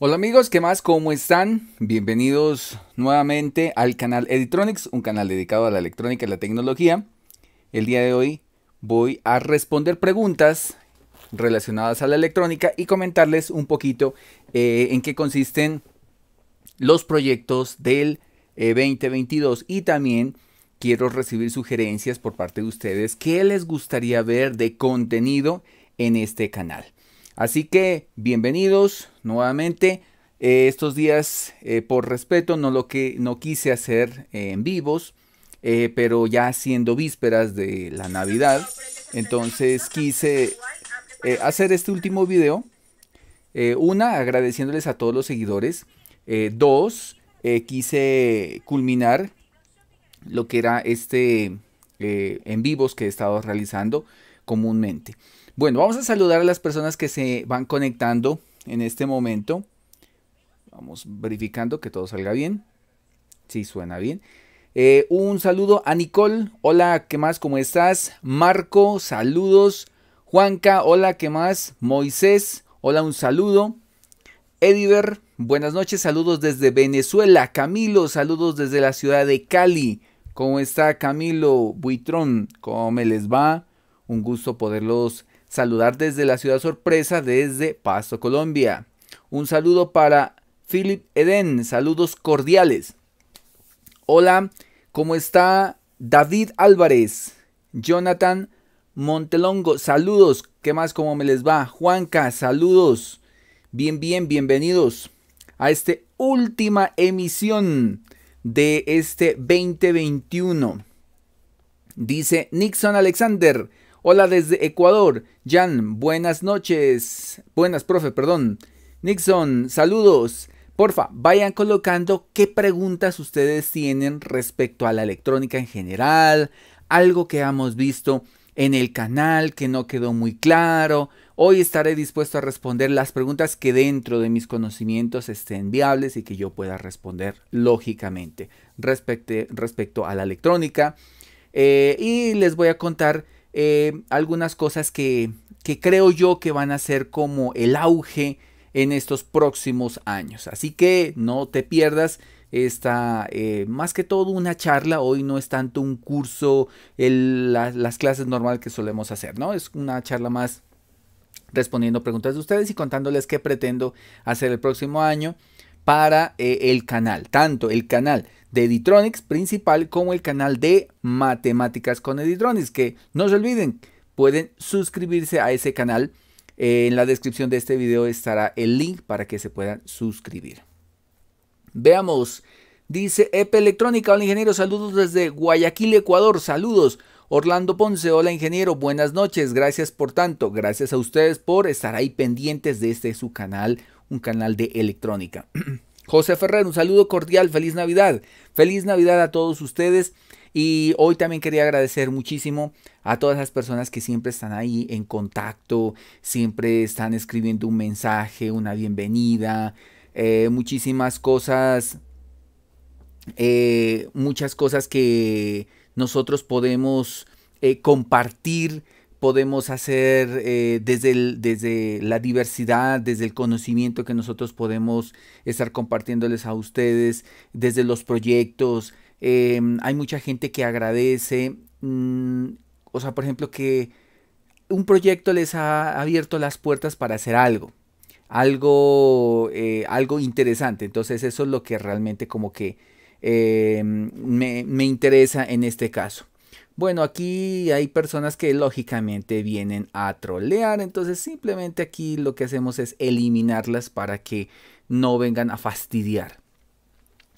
Hola amigos, ¿qué más? ¿Cómo están? Bienvenidos nuevamente al canal Editronics, un canal dedicado a la electrónica y la tecnología. El día de hoy voy a responder preguntas relacionadas a la electrónica y comentarles un poquito eh, en qué consisten los proyectos del 2022 eh, y también quiero recibir sugerencias por parte de ustedes qué les gustaría ver de contenido en este canal. Así que bienvenidos nuevamente. Eh, estos días, eh, por respeto, no lo que no quise hacer eh, en vivos, pero ya siendo vísperas de la Navidad, entonces quise hacer este último video. una, agradeciéndoles a todos los seguidores. dos, quise culminar lo que era este en vivos que he estado realizando comúnmente. Bueno, vamos a saludar a las personas que se van conectando en este momento. Vamos verificando que todo salga bien. Sí, suena bien. Eh, un saludo a Nicole. Hola, ¿qué más? ¿Cómo estás? Marco, saludos. Juanca, hola, ¿qué más? Moisés, hola, un saludo. Ediver, buenas noches, saludos desde Venezuela. Camilo, saludos desde la ciudad de Cali. ¿Cómo está Camilo Buitrón? ¿Cómo me les va? Un gusto poderlos Saludar desde la ciudad sorpresa desde Pasto, Colombia. Un saludo para Philip Eden. Saludos cordiales. Hola, ¿cómo está David Álvarez? Jonathan Montelongo, saludos. ¿Qué más? ¿Cómo me les va? Juanca, saludos. Bien, bien, bienvenidos a esta última emisión de este 2021. Dice Nixon Alexander, Hola desde Ecuador. Jan, buenas noches. Buenas, profe, perdón. Nixon, saludos. Porfa, vayan colocando qué preguntas ustedes tienen respecto a la electrónica en general, algo que hemos visto en el canal que no quedó muy claro. Hoy estaré dispuesto a responder las preguntas que dentro de mis conocimientos estén viables y que yo pueda responder lógicamente respecto, a la electrónica. Eh, y les voy a contar eh, algunas cosas que, creo yo que van a ser como el auge en estos próximos años. Así que no te pierdas esta, eh, más que todo una charla, hoy no es tanto un curso, las clases normales que solemos hacer, ¿no? Es una charla más respondiendo preguntas de ustedes y contándoles qué pretendo hacer el próximo año para eh, el canal, tanto el canal de Editronics principal como el canal de Matemáticas con Editronics, que no se olviden, pueden suscribirse a ese canal. Eh, en la descripción de este video estará el link para que se puedan suscribir. Veamos, dice Epe Electrónica, hola ingeniero, saludos desde Guayaquil, Ecuador, saludos. Orlando Ponce, hola ingeniero, buenas noches, gracias por tanto, gracias a ustedes por estar ahí pendientes de este su canal un canal de electrónica. José Ferrer, un saludo cordial, feliz Navidad, feliz Navidad a todos ustedes. Y hoy también quería agradecer muchísimo a todas las personas que siempre están ahí en contacto, siempre están escribiendo un mensaje, una bienvenida, eh, muchísimas cosas, eh, muchas cosas que nosotros podemos eh, compartir podemos hacer eh, desde, desde la diversidad, desde el conocimiento que nosotros podemos estar compartiéndoles a ustedes, desde los proyectos. Eh, hay mucha gente que agradece, mm, o sea, por ejemplo, que un proyecto les ha abierto las puertas para hacer algo. Algo, eh, algo interesante. Entonces eso es lo que realmente como que me interesa en este caso. Bueno, aquí hay personas que lógicamente vienen a trolear, entonces simplemente aquí lo que hacemos es eliminarlas para que no vengan a fastidiar.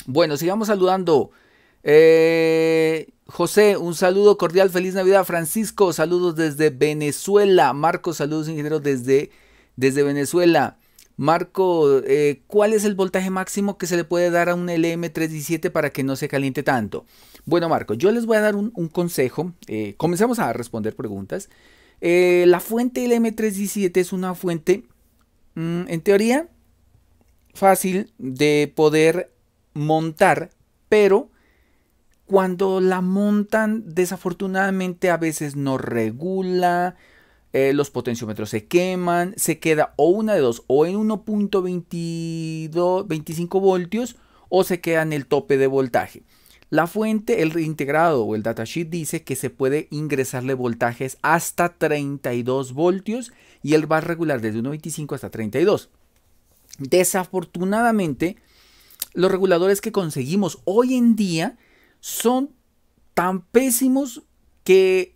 Bueno, sigamos saludando. Eh, José, un saludo cordial, feliz Navidad. Francisco, saludos desde Venezuela. Marco, saludos ingeniero desde, desde Venezuela. Marco, eh, ¿cuál es el voltaje máximo que se le puede dar a un LM317 para que no se caliente tanto? Bueno, Marco, yo les voy a dar un, consejo. Eh, Comencemos a responder preguntas. Eh, la fuente lm M317 es una fuente, mm, en teoría, fácil de poder montar, pero cuando la montan, desafortunadamente a veces no regula, eh, los potenciómetros se queman, se queda o una de dos, o en 1.25 voltios, o se queda en el tope de voltaje. La fuente, el integrado o el datasheet dice que se puede ingresarle voltajes hasta 32 voltios y el a regular desde 1.25 hasta 32. Desafortunadamente, los reguladores que conseguimos hoy en día son tan pésimos que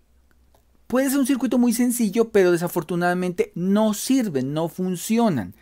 puede ser un circuito muy sencillo, pero desafortunadamente no sirven, no funcionan.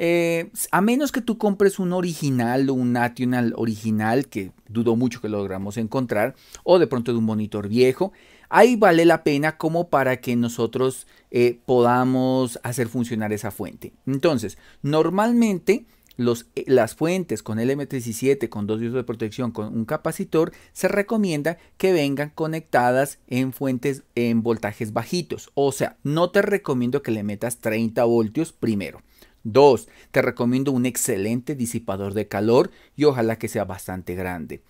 Eh, a menos que tú compres un original o un National original, que dudo mucho que logramos encontrar, o de pronto de un monitor viejo, ahí vale la pena como para que nosotros eh, podamos hacer funcionar esa fuente. Entonces, normalmente eh, las fuentes con lm 17 con dos diodos de protección, con un capacitor, se recomienda que vengan conectadas en fuentes en voltajes bajitos. O sea, no te recomiendo que le metas 30 voltios primero. Dos, Te recomiendo un excelente disipador de calor y ojalá que sea bastante grande.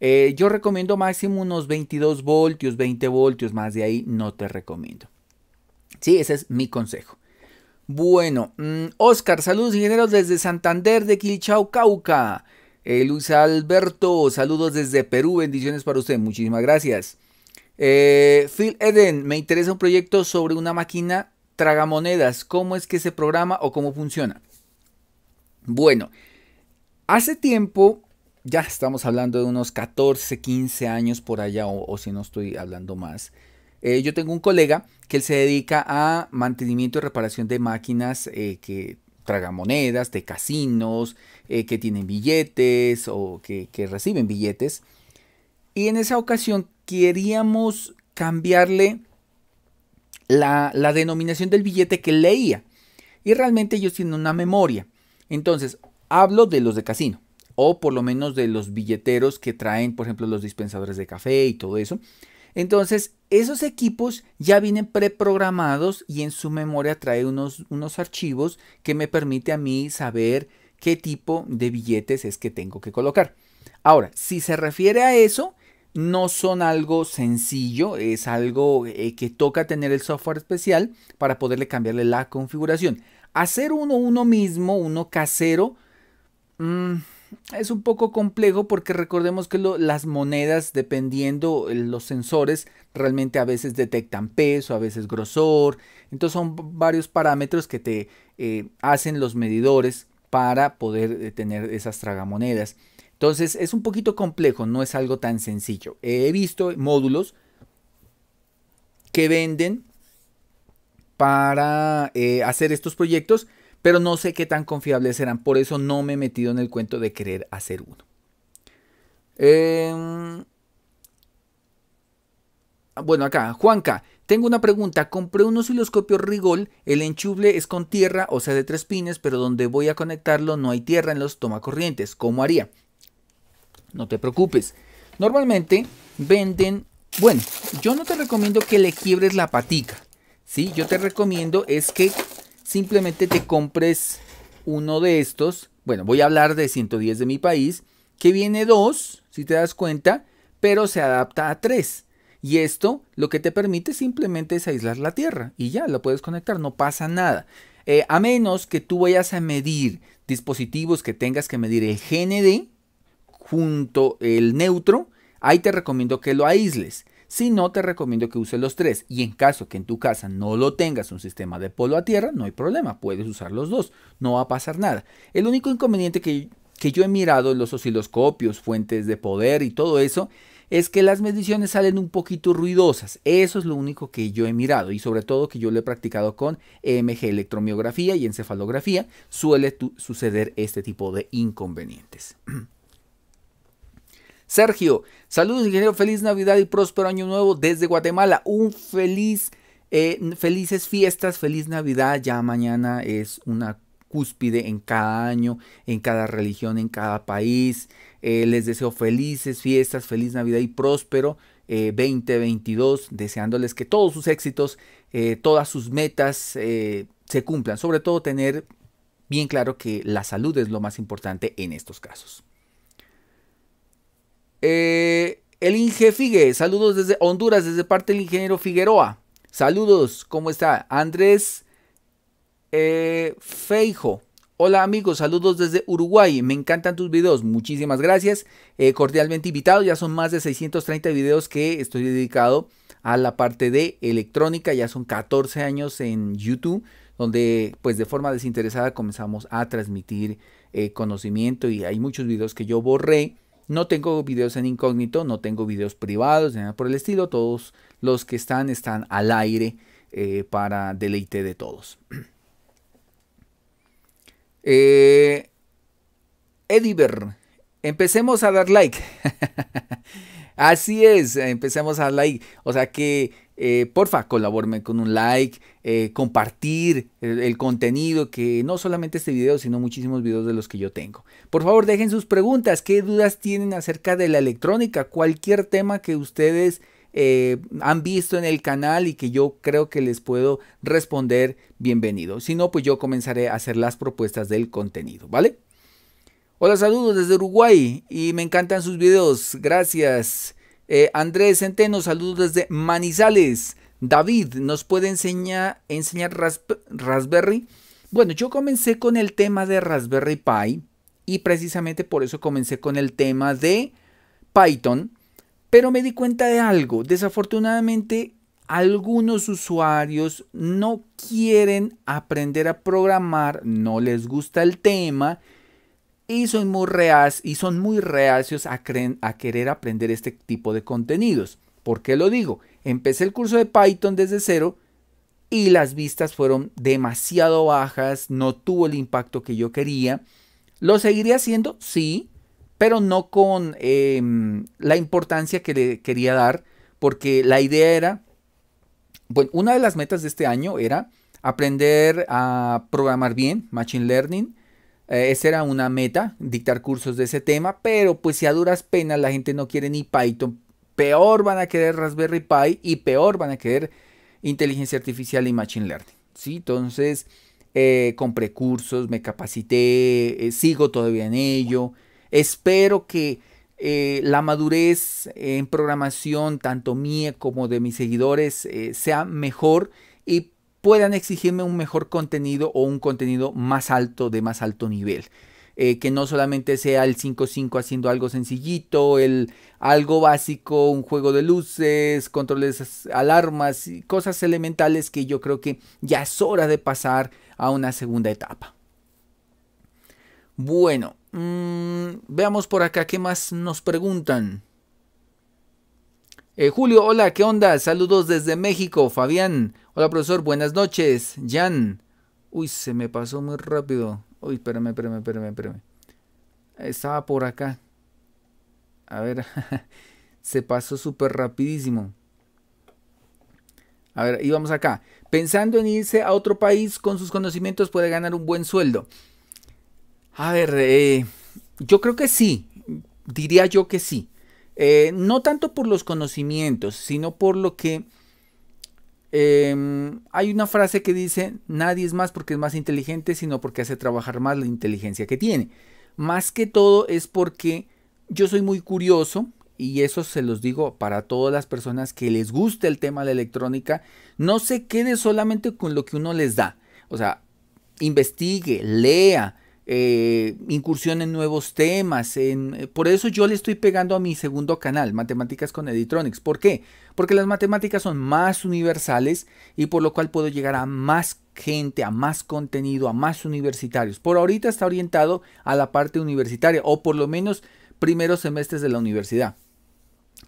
Eh, yo recomiendo máximo unos 22 voltios, 20 voltios, más de ahí no te recomiendo. Sí, ese es mi consejo. Bueno, mm, Oscar, saludos ingenieros desde Santander de Quilchao, Cauca. Eh, Luis Alberto, saludos desde Perú, bendiciones para usted, muchísimas gracias. Eh, Phil Eden, me interesa un proyecto sobre una máquina Tragamonedas, ¿cómo es que se programa o cómo funciona? Bueno, hace tiempo, ya estamos hablando de unos 14, 15 años por allá, o, si no estoy hablando más, eh, yo tengo un colega que él se dedica a mantenimiento y reparación de máquinas que eh, que tragamonedas, de casinos, eh, que tienen billetes o que reciben billetes. Y en esa ocasión queríamos cambiarle la, denominación del billete que leía. Y realmente ellos tienen una memoria. Entonces, hablo de los de casino o por lo menos de los billeteros que traen, por ejemplo, los dispensadores de café y todo eso. Entonces, esos equipos ya vienen preprogramados y en su memoria trae unos, unos archivos que me permite a mí saber qué tipo de billetes es que tengo que colocar. Ahora, si se refiere a eso, no son algo sencillo, es algo eh, que toca tener el software especial para poderle cambiarle la configuración. Hacer uno uno mismo, uno casero, mm, es un poco complejo porque recordemos que las monedas, dependiendo eh, los sensores, realmente a veces detectan peso, a veces grosor. Entonces son varios parámetros que te eh, hacen los medidores para poder tener esas tragamonedas. Entonces es un poquito complejo, no es algo tan sencillo. He visto módulos que venden para eh, hacer estos proyectos, pero no sé qué tan confiables serán. Por eso no me he metido en el cuento de querer hacer uno. Em, bueno, acá, Juanca. Tengo una pregunta. Compré un osciloscopio Rigol. El enchuble es con tierra, o sea, de tres pines, pero donde voy a conectarlo no hay tierra en los tomacorrientes. ¿Cómo haría? No te preocupes. Normalmente venden, bueno, yo no te recomiendo que le quiebres la patica. si, Yo te recomiendo es que simplemente te compres uno de estos. Bueno, voy a hablar de 110 de mi país, que viene dos, si te das cuenta, pero se adapta a tres. Y esto lo que te permite simplemente es aislar la tierra y ya la puedes conectar, no pasa nada. Eh, a menos que tú vayas a medir dispositivos que tengas que medir el GND, junto el neutro, ahí te recomiendo que lo aísles. Si no, te recomiendo que uses los tres. Y en caso que en tu casa no lo tengas un sistema de polo a tierra, no hay problema, puedes usar los dos, no va a pasar nada. El único inconveniente que, que yo he mirado en los osciloscopios, fuentes de poder y todo eso, es que las mediciones salen un poquito ruidosas. Eso es lo único que yo he mirado y sobre todo que yo lo he practicado con EMG electromiografía y encefalografía. Suele suceder este tipo de inconvenientes. Sergio, saludos ingeniero, feliz Navidad y próspero año nuevo desde Guatemala. Un feliz, eh, felices fiestas, feliz Navidad. Ya mañana es una cúspide en cada año, en cada religión, en cada país. Eh, les deseo felices fiestas, feliz Navidad y próspero 2022, eh, deseándoles que todos sus éxitos, todas sus metas se cumplan. Sobre todo tener bien claro que la salud es lo más importante en estos casos. Eh, el Inge Figue, saludos desde Honduras, desde parte del ingeniero Figueroa. Saludos, ¿cómo está? Andrés eh, Feijo. Hola amigos, saludos desde Uruguay, me encantan tus videos, muchísimas gracias, eh, cordialmente invitado, ya son más de 630 videos que estoy dedicado a la parte de electrónica, ya son 14 años en YouTube, donde pues de forma desinteresada comenzamos a transmitir conocimiento y hay muchos videos que yo borré no tengo videos en incógnito, no tengo videos privados, nada por el estilo. Todos los que están están al aire eh, para deleite de todos. Eh, Ediver, empecemos a dar like. Así es, empecemos a dar like. O sea que por eh, porfa, colaborme con un like, eh, compartir el, contenido, que no solamente este video, sino muchísimos videos de los que yo tengo. Por favor, dejen sus preguntas, qué dudas tienen acerca de la electrónica, cualquier tema que ustedes eh, han visto en el canal y que yo creo que les puedo responder, bienvenido. Si no, pues yo comenzaré a hacer las propuestas del contenido, ¿vale? Hola, saludos desde Uruguay y me encantan sus videos, gracias. Eh, Andrés Centeno, saludos desde Manizales. David, ¿nos puede enseñar, enseñar Raspberry? Bueno, yo comencé con el tema de Raspberry Pi y precisamente por eso comencé con el tema de Python, pero me di cuenta de algo. Desafortunadamente, algunos usuarios no quieren aprender a programar, no les gusta el tema y son muy, reacios, y son muy reacios a, querer aprender este tipo de contenidos. ¿Por qué lo digo? Empecé el curso de Python desde cero y las vistas fueron demasiado bajas, no tuvo el impacto que yo quería. ¿Lo seguiré haciendo? Sí, pero no con em, la importancia que le quería dar, porque la idea era, bueno, una de las metas de este año era aprender a programar bien, Machine Learning, eh, esa era una meta, dictar cursos de ese tema, pero pues si a duras penas la gente no quiere ni Python, peor van a querer Raspberry Pi y peor van a querer inteligencia artificial y machine learning. ¿sí? Entonces, eh, compré cursos, me capacité, eh, sigo todavía en ello. Espero que la madurez en programación, tanto mía como de mis seguidores, sea mejor y puedan exigirme un mejor contenido o un contenido más alto, de más alto nivel. Eh, que no solamente sea el 5-5 haciendo algo sencillito, el algo básico, un juego de luces, controles, alarmas, cosas elementales que yo creo que ya es hora de pasar a una segunda etapa. Bueno, mm, veamos por acá qué más nos preguntan. Eh, Julio, hola, ¿qué onda? Saludos desde México. Fabián, hola profesor, buenas noches. Jan, uy, se me pasó muy rápido. Uy, espérame, espérame, espérame, espérame. Estaba por acá. A ver, se pasó súper rapidísimo. A ver, íbamos acá. Pensando en irse a otro país con sus conocimientos puede ganar un buen sueldo. A ver, eh, yo creo que sí. Diría yo que sí. Eh, no tanto por los conocimientos, sino por lo que em, hay una frase que dice, nadie es más porque es más inteligente, sino porque hace trabajar más la inteligencia que tiene. Más que todo es porque yo soy muy curioso, y eso se los digo para todas las personas que les guste el tema de la electrónica, no se quede solamente con lo que uno les da. O sea, investigue, lea, eh, incursión en nuevos temas. En, eh, por eso yo le estoy pegando a mi segundo canal, Matemáticas con Editronics. ¿Por qué? Porque las matemáticas son más universales y por lo cual puedo llegar a más gente, a más contenido, a más universitarios. Por ahorita está orientado a la parte universitaria o por lo menos primeros semestres de la universidad.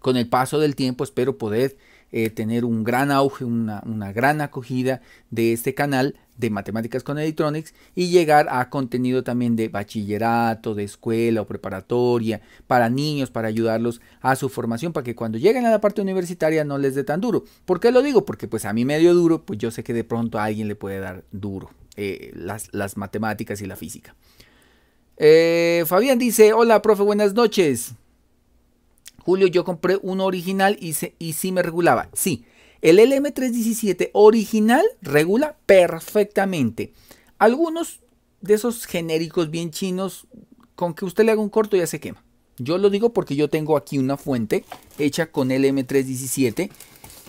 Con el paso del tiempo espero poder eh, tener un gran auge, una, una gran acogida de este canal de matemáticas con electronics y llegar a contenido también de bachillerato, de escuela o preparatoria para niños, para ayudarlos a su formación, para que cuando lleguen a la parte universitaria no les dé tan duro. ¿Por qué lo digo? Porque pues a mí medio duro, pues yo sé que de pronto a alguien le puede dar duro eh, las, matemáticas y la física. Eh, Fabián dice, hola profe, buenas noches. Julio, yo compré uno original y, y sí me regulaba. Sí, el LM317 original regula perfectamente. Algunos de esos genéricos bien chinos, con que usted le haga un corto ya se quema. Yo lo digo porque yo tengo aquí una fuente hecha con LM317.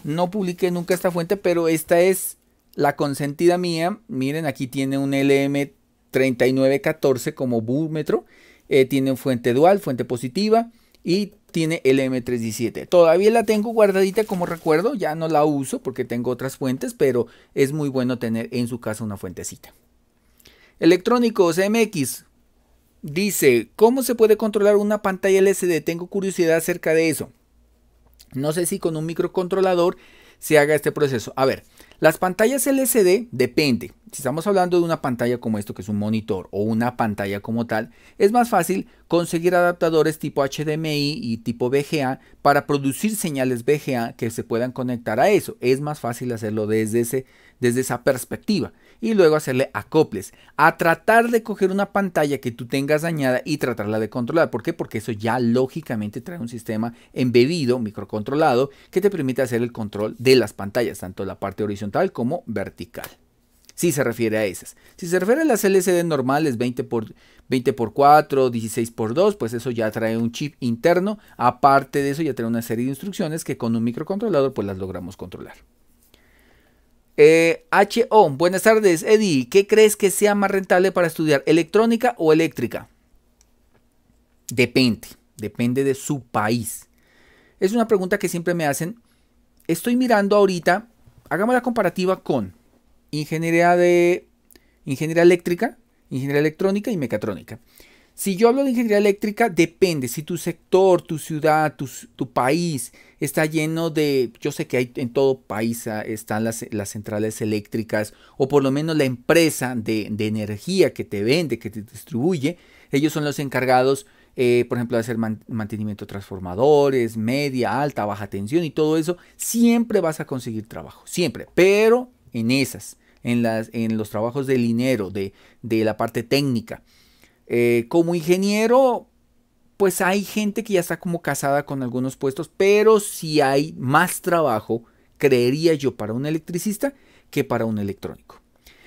No publiqué nunca esta fuente, pero esta es la consentida mía. Miren, aquí tiene un LM3914 como búmetro. Eh, tiene fuente dual, fuente positiva y tiene el M317. Todavía la tengo guardadita como recuerdo, ya no la uso porque tengo otras fuentes, pero es muy bueno tener en su casa una fuentecita. Electrónicos MX dice, ¿cómo se puede controlar una pantalla LCD? Tengo curiosidad acerca de eso. No sé si con un microcontrolador se haga este proceso. A ver, las pantallas LCD depende. Si estamos hablando de una pantalla como esto, que es un monitor, o una pantalla como tal, es más fácil conseguir adaptadores tipo HDMI y tipo VGA para producir señales VGA que se puedan conectar a eso. Es más fácil hacerlo desde, ese, desde esa perspectiva y luego hacerle acoples a tratar de coger una pantalla que tú tengas dañada y tratarla de controlar. ¿Por qué? Porque eso ya lógicamente trae un sistema embebido, microcontrolado, que te permite hacer el control de las pantallas, tanto la parte horizontal como vertical si se refiere a esas. Si se refiere a las LCD normales 20 por 20 por 4, 16 por 2, pues eso ya trae un chip interno. Aparte de eso ya trae una serie de instrucciones que con un microcontrolador pues las logramos controlar. Eh, H.O. Buenas tardes, Eddie. ¿Qué crees que sea más rentable para estudiar? ¿Electrónica o eléctrica? Depende. Depende de su país. Es una pregunta que siempre me hacen. Estoy mirando ahorita. Hagamos la comparativa con ingeniería de. Ingeniería eléctrica, ingeniería electrónica y mecatrónica. Si yo hablo de ingeniería eléctrica, depende si tu sector, tu ciudad, tu, país está lleno de, yo sé que hay en todo país ah, están las, centrales eléctricas o por lo menos la empresa de, energía que te vende, que te distribuye, ellos son los encargados, eh, por ejemplo, de hacer mantenimiento de transformadores, media, alta, baja tensión y todo eso, siempre vas a conseguir trabajo, siempre, pero en esas, en, las, en los trabajos de dinero, de la parte técnica eh, como ingeniero, pues hay gente que ya está como casada con algunos puestos, pero si hay más trabajo, creería yo, para un electricista que para un electrónico.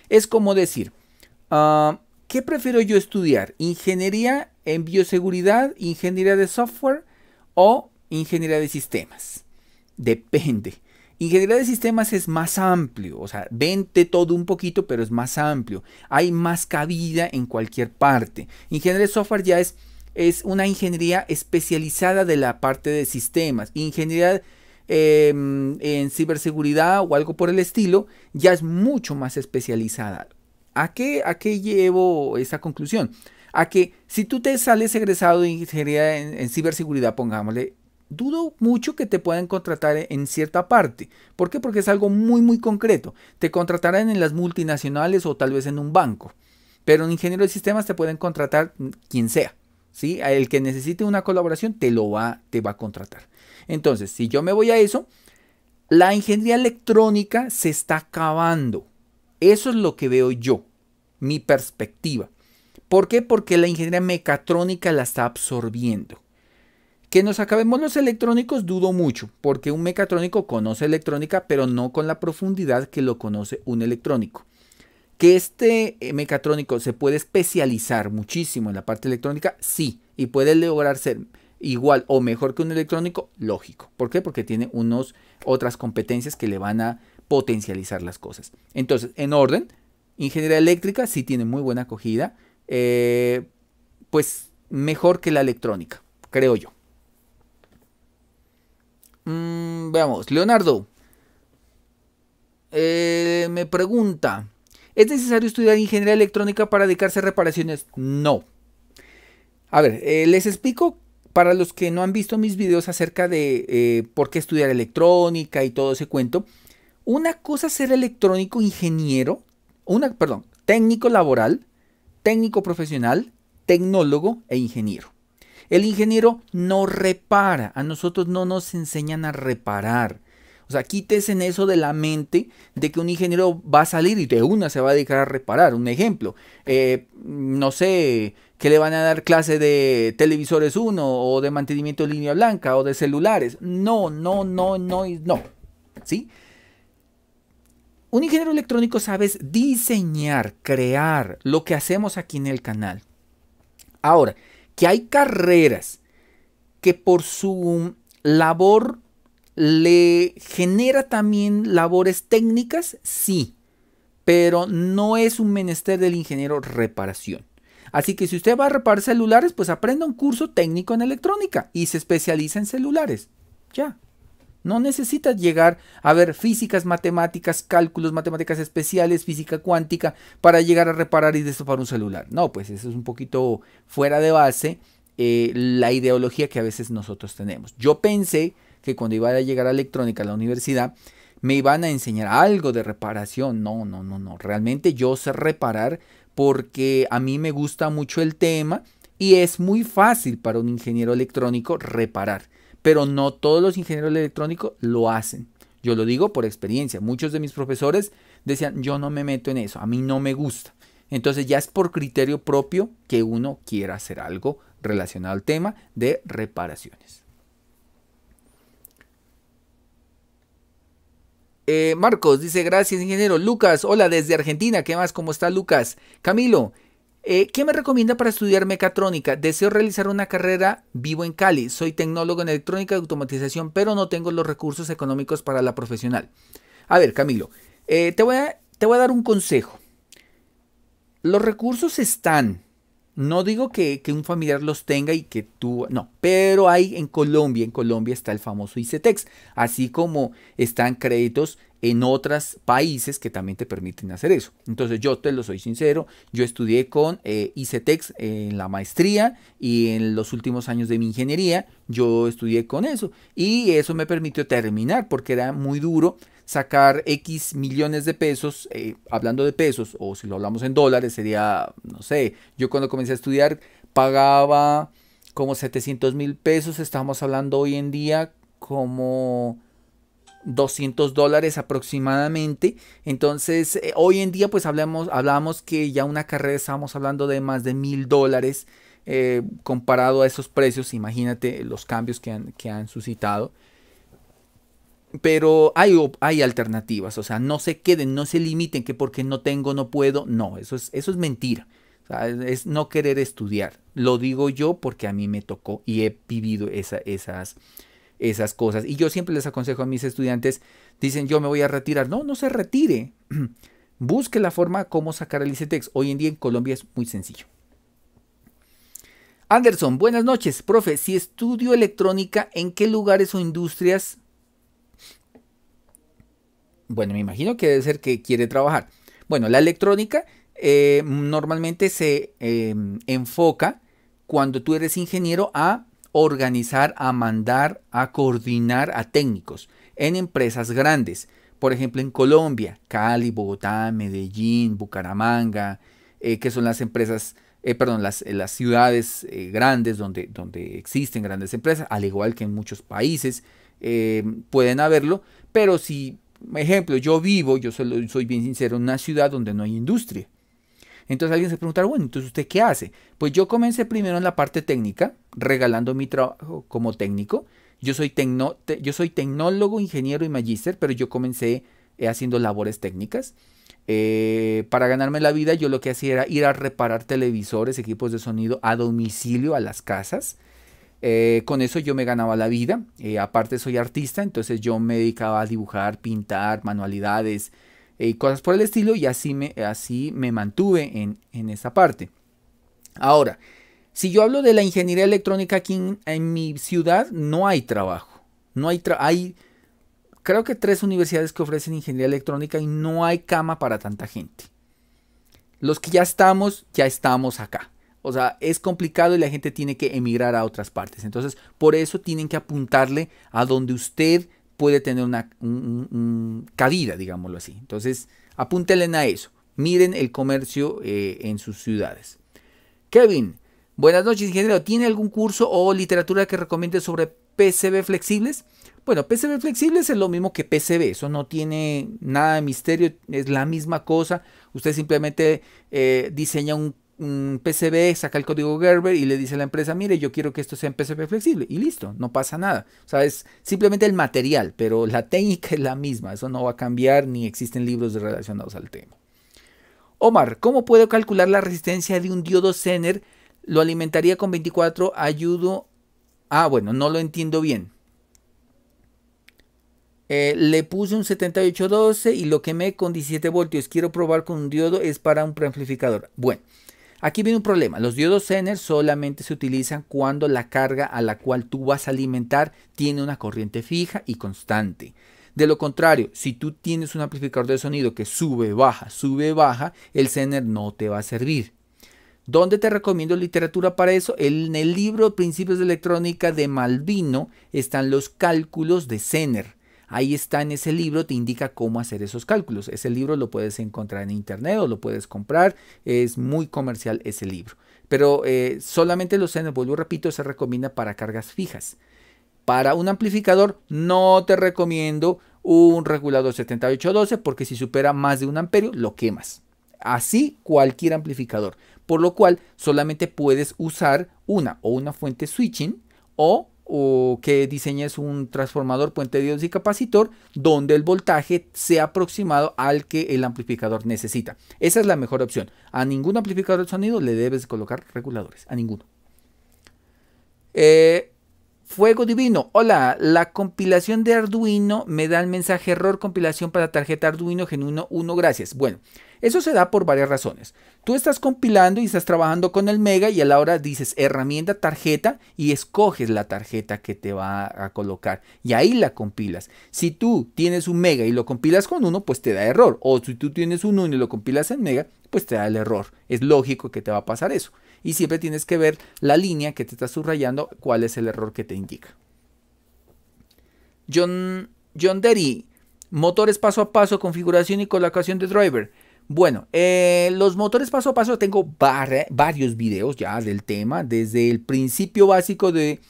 Es como decir, ah, ¿qué prefiero yo estudiar? ¿Ingeniería en bioseguridad, ingeniería de software o ingeniería de sistemas? Depende. Ingeniería de sistemas es más amplio, o sea, vente todo un poquito, pero es más amplio. Hay más cabida en cualquier parte. Ingeniería de software ya es, es una ingeniería especializada de la parte de sistemas. Ingeniería em, en ciberseguridad o algo por el estilo ya es mucho más especializada. ¿A qué, a qué llevo esa conclusión? A que si tú te sales egresado de ingeniería en ciberseguridad, pongámosle, dudo mucho que te puedan contratar e-, en cierta parte. ¿Por qué? Porque es algo muy, muy concreto. Te contratarán en las multinacionales o tal vez en un banco. Pero en ingeniero de sistemas te pueden contratar mm, quien sea. ¿sí? El que necesite una colaboración te lo va, te va a contratar. Entonces, si yo me voy a eso, la ingeniería electrónica se está acabando. Eso es lo que veo yo, mi perspectiva. ¿Por qué? Porque la ingeniería mecatrónica la está absorbiendo. Que nos acabemos los electrónicos dudo mucho, porque un mecatrónico conoce electrónica, pero no con la profundidad que lo conoce un electrónico. Que este eh, mecatrónico se puede especializar muchísimo en la parte electrónica, sí, y puede lograr ser igual o mejor que un electrónico, lógico. ¿Por qué? Porque tiene unos, otras competencias que le van a potencializar las cosas. Entonces, en orden, ingeniería eléctrica sí tiene muy buena acogida, eh, pues mejor que la electrónica, creo yo. Mm, veamos, Leonardo eh, me pregunta, ¿es necesario estudiar ingeniería electrónica para dedicarse a reparaciones? No. A ver, eh, les explico para los que no han visto mis videos acerca de eh, por qué estudiar electrónica y todo ese cuento. Una cosa es ser electrónico ingeniero, una, perdón, técnico laboral, técnico profesional, tecnólogo e ingeniero. El ingeniero no repara, a nosotros no nos enseñan a reparar. O sea, quítese en eso de la mente de que un ingeniero va a salir y de una se va a dedicar a reparar. Un ejemplo, eh, no sé, que le van a dar clase de televisores 1 o de mantenimiento de línea blanca o de celulares. No, no, no, no, no. ¿Sí? Un ingeniero electrónico sabe diseñar, crear lo que hacemos aquí en el canal. Ahora, que hay carreras que por su labor le genera también labores técnicas, sí, pero no es un menester del ingeniero reparación. Así que si usted va a reparar celulares, pues aprenda un curso técnico en electrónica y se especializa en celulares. Ya. No necesitas llegar a ver físicas, matemáticas, cálculos, matemáticas especiales, física cuántica, para llegar a reparar y destapar un celular. No, pues eso es un poquito fuera de base eh, la ideología que a veces nosotros tenemos. Yo pensé que cuando iba a llegar a electrónica a la universidad, me iban a enseñar algo de reparación. No, no, no, no. Realmente yo sé reparar porque a mí me gusta mucho el tema y es muy fácil para un ingeniero electrónico reparar pero no todos los ingenieros electrónicos lo hacen. Yo lo digo por experiencia. Muchos de mis profesores decían, yo no me meto en eso, a mí no me gusta. Entonces ya es por criterio propio que uno quiera hacer algo relacionado al tema de reparaciones. Eh, Marcos dice, gracias ingeniero. Lucas, hola desde Argentina, ¿qué más? ¿Cómo está Lucas? Camilo, eh, ¿Qué me recomienda para estudiar mecatrónica? Deseo realizar una carrera vivo en Cali. Soy tecnólogo en electrónica y automatización, pero no tengo los recursos económicos para la profesional. A ver, Camilo, eh, te, voy a, te voy a dar un consejo. Los recursos están. No digo que, que, un familiar los tenga y que tú... No, pero hay en Colombia, en Colombia está el famoso ICETEX, así como están créditos en otros países que también te permiten hacer eso. Entonces yo te lo soy sincero, yo estudié con eh, ICETEX en la maestría y en los últimos años de mi ingeniería yo estudié con eso y eso me permitió terminar porque era muy duro sacar X millones de pesos, eh, hablando de pesos o si lo hablamos en dólares sería, no sé, yo cuando comencé a estudiar pagaba como 700 mil pesos, estamos hablando hoy en día como 200 dólares aproximadamente. Entonces, eh, hoy en día, pues hablamos, hablamos que ya una carrera estábamos hablando de más de mil dólares. Eh, comparado a esos precios, imagínate los cambios que han, que han suscitado. Pero hay, hay, alternativas, o sea, no se queden, no se limiten que porque no tengo, no puedo. No, eso es, eso es mentira. es no querer estudiar. Lo digo yo porque a mí me tocó y he vivido esa, esas esas cosas. Y yo siempre les aconsejo a mis estudiantes, dicen yo me voy a retirar. No, no se retire. Busque la forma cómo sacar el ICETEX. Hoy en día en Colombia es muy sencillo. Anderson, buenas noches. Profe, si estudio electrónica, ¿en qué lugares o industrias? Bueno, me imagino que debe ser que quiere trabajar. Bueno, la electrónica eh, normalmente se eh, enfoca cuando tú eres ingeniero a organizar, a mandar, a coordinar a técnicos en empresas grandes. Por ejemplo, en Colombia, Cali, Bogotá, Medellín, Bucaramanga, eh, que son las empresas, eh, perdón, las, eh, las ciudades grandes donde, donde existen grandes empresas, al igual que en muchos países pueden haberlo. Pero si, ejemplo, yo vivo, yo soy bien sincero, en una ciudad donde no hay industria entonces alguien se preguntará, bueno, entonces usted qué hace? Pues yo comencé primero en la parte técnica, regalando mi trabajo como técnico. Yo soy, yo soy tecnólogo, ingeniero y magíster, pero yo comencé eh, haciendo labores técnicas. Eh, para ganarme la vida yo lo que hacía era ir a reparar televisores, equipos de sonido a domicilio, a las casas. Eh, con eso yo me ganaba la vida. aparte soy artista, entonces yo me dedicaba a dibujar, pintar, manualidades, y eh, cosas por el estilo y así me, así me mantuve en, en esa parte. Ahora, si yo hablo de la ingeniería electrónica aquí en, mi ciudad, no hay trabajo. No hay, hay, creo que tres universidades que ofrecen ingeniería electrónica y no hay cama para tanta gente. Los que ya estamos, ya estamos acá. O sea, es complicado y la gente tiene que emigrar a otras partes. Entonces, por eso tienen que apuntarle a donde usted puede tener una un, cabida, digámoslo así. Entonces, apúntenle a eso. Miren el comercio eh, en sus ciudades. Kevin, buenas noches, ingeniero. ¿Tiene algún curso o literatura que recomiende sobre PCB flexibles? Bueno, PCB flexibles es lo mismo que PCB, eso no tiene nada de misterio, es la misma cosa. Usted simplemente eh, diseña un un PCB, saca el código Gerber y le dice a la empresa, mire, yo quiero que esto sea en PCB flexible. Y listo, no pasa nada. O sea, es simplemente el material, pero la técnica es la misma. Eso no va a cambiar ni existen libros relacionados al tema. Omar, ¿cómo puedo calcular la resistencia de un diodo Zener? Lo alimentaría con 24, ayudo... Ah, bueno, no lo entiendo bien. Eh, le puse un 7812 y lo quemé con 17 voltios. Quiero probar con un diodo, es para un preamplificador. Bueno, Aquí viene un problema. Los diodos Zener solamente se utilizan cuando la carga a la cual tú vas a alimentar tiene una corriente fija y constante. De lo contrario, si tú tienes un amplificador de sonido que sube, baja, sube, baja, el Zener no te va a servir. ¿Dónde te recomiendo literatura para eso? En el libro Principios de Electrónica de Malvino están los cálculos de Zener. Ahí está en ese libro, te indica cómo hacer esos cálculos. Ese libro lo puedes encontrar en internet o lo puedes comprar. Es muy comercial ese libro. Pero eh, solamente los N, vuelvo repito, se recomienda para cargas fijas. Para un amplificador no te recomiendo un regulador 7812 porque si supera más de un amperio lo quemas. Así cualquier amplificador. Por lo cual solamente puedes usar una o una fuente switching o o que diseñes un transformador puente de dios y capacitor donde el voltaje sea aproximado al que el amplificador necesita. Esa es la mejor opción. A ningún amplificador de sonido le debes colocar reguladores, a ninguno. Eh, Fuego Divino. Hola, la compilación de Arduino me da el mensaje error compilación para tarjeta Arduino Gen 1, gracias. Bueno, eso se da por varias razones. Tú estás compilando y estás trabajando con el Mega y a la hora dices herramienta tarjeta y escoges la tarjeta que te va a colocar y ahí la compilas. Si tú tienes un Mega y lo compilas con uno, pues te da error. O si tú tienes un 1 y lo compilas en Mega, pues te da el error. Es lógico que te va a pasar eso y siempre tienes que ver la línea que te está subrayando, cuál es el error que te indica. John, John Derry, motores paso a paso, configuración y colocación de driver. Bueno, eh, los motores paso a paso tengo varios videos ya del tema, desde el principio básico de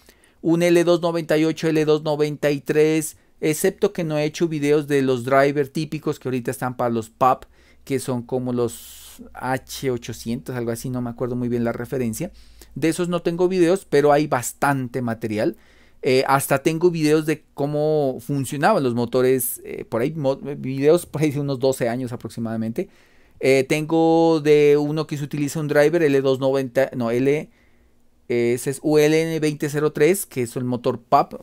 un L298, L293, excepto que no he hecho videos de los drivers típicos que ahorita están para los PAP, que son como los H800, algo así, no me acuerdo muy bien la referencia. De esos no tengo videos, pero hay bastante material. Eh, hasta tengo videos de cómo funcionaban los motores, eh, por ahí, videos por ahí de unos 12 años aproximadamente. Eh, tengo de uno que se utiliza un driver L290, no, L, ese es ULN2003, que es el motor PAP.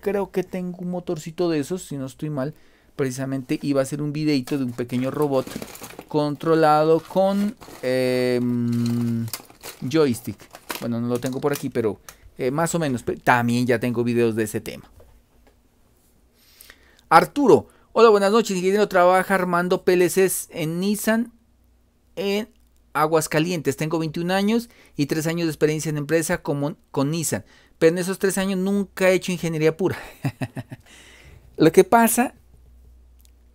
creo que tengo un motorcito de esos, si no estoy mal precisamente iba a ser un videito de un pequeño robot controlado con em, joystick. Bueno, no lo tengo por aquí, pero eh, más o menos. También ya tengo videos de ese tema. Arturo. Hola, buenas noches. Ingeniero trabaja armando PLCs en Nissan en Aguascalientes. Tengo 21 años y 3 años de experiencia en empresa con Nissan. Pero en esos 3 años nunca he hecho ingeniería pura. Lo que pasa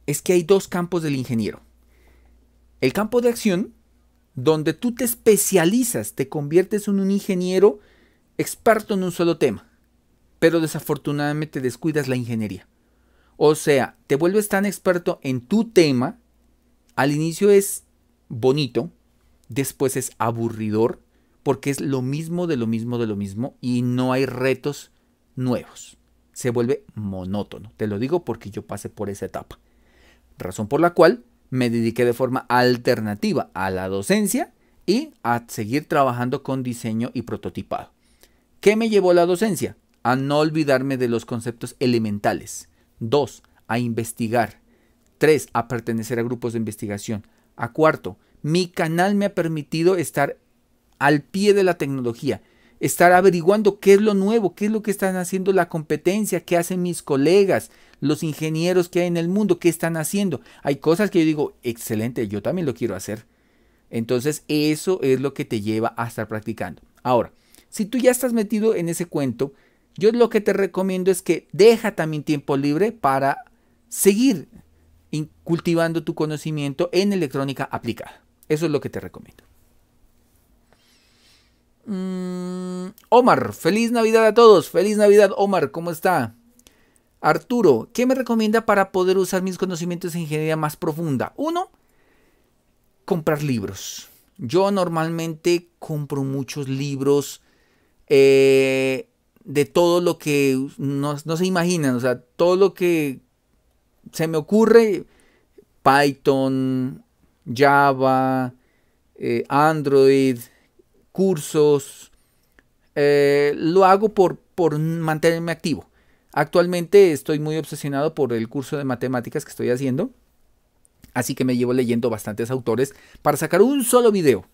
es que hay dos campos del ingeniero. El campo de acción, donde tú te especializas, te conviertes en un ingeniero experto en un solo tema, pero desafortunadamente descuidas la ingeniería. O sea, te vuelves tan experto en tu tema, al inicio es bonito, después es aburridor, porque es lo mismo de lo mismo de lo mismo y no hay retos nuevos. Se vuelve monótono. Te lo digo porque yo pasé por esa etapa razón por la cual me dediqué de forma alternativa a la docencia y a seguir trabajando con diseño y prototipado. ¿Qué me llevó la docencia? A no olvidarme de los conceptos elementales. Dos, A investigar. Tres, A pertenecer a grupos de investigación. A cuarto, mi canal me ha permitido estar al pie de la tecnología estar averiguando qué es lo nuevo, qué es lo que están haciendo la competencia, qué hacen mis colegas, los ingenieros que hay en el mundo, qué están haciendo. Hay cosas que yo digo, excelente, yo también lo quiero hacer. Entonces eso es lo que te lleva a estar practicando. Ahora, si tú ya estás metido en ese cuento, yo lo que te recomiendo es que deja también tiempo libre para seguir cultivando tu conocimiento en electrónica aplicada. Eso es lo que te recomiendo. Omar, feliz Navidad a todos. Feliz Navidad, Omar, ¿cómo está? Arturo, ¿qué me recomienda para poder usar mis conocimientos en ingeniería más profunda? Uno, comprar libros. Yo normalmente compro muchos libros eh, de todo lo que no, se imaginan, o sea, todo lo que se me ocurre, Python, Java, eh, Android, cursos, eh, lo hago por, por mantenerme activo. Actualmente estoy muy obsesionado por el curso de matemáticas que estoy haciendo, así que me llevo leyendo bastantes autores para sacar un solo video.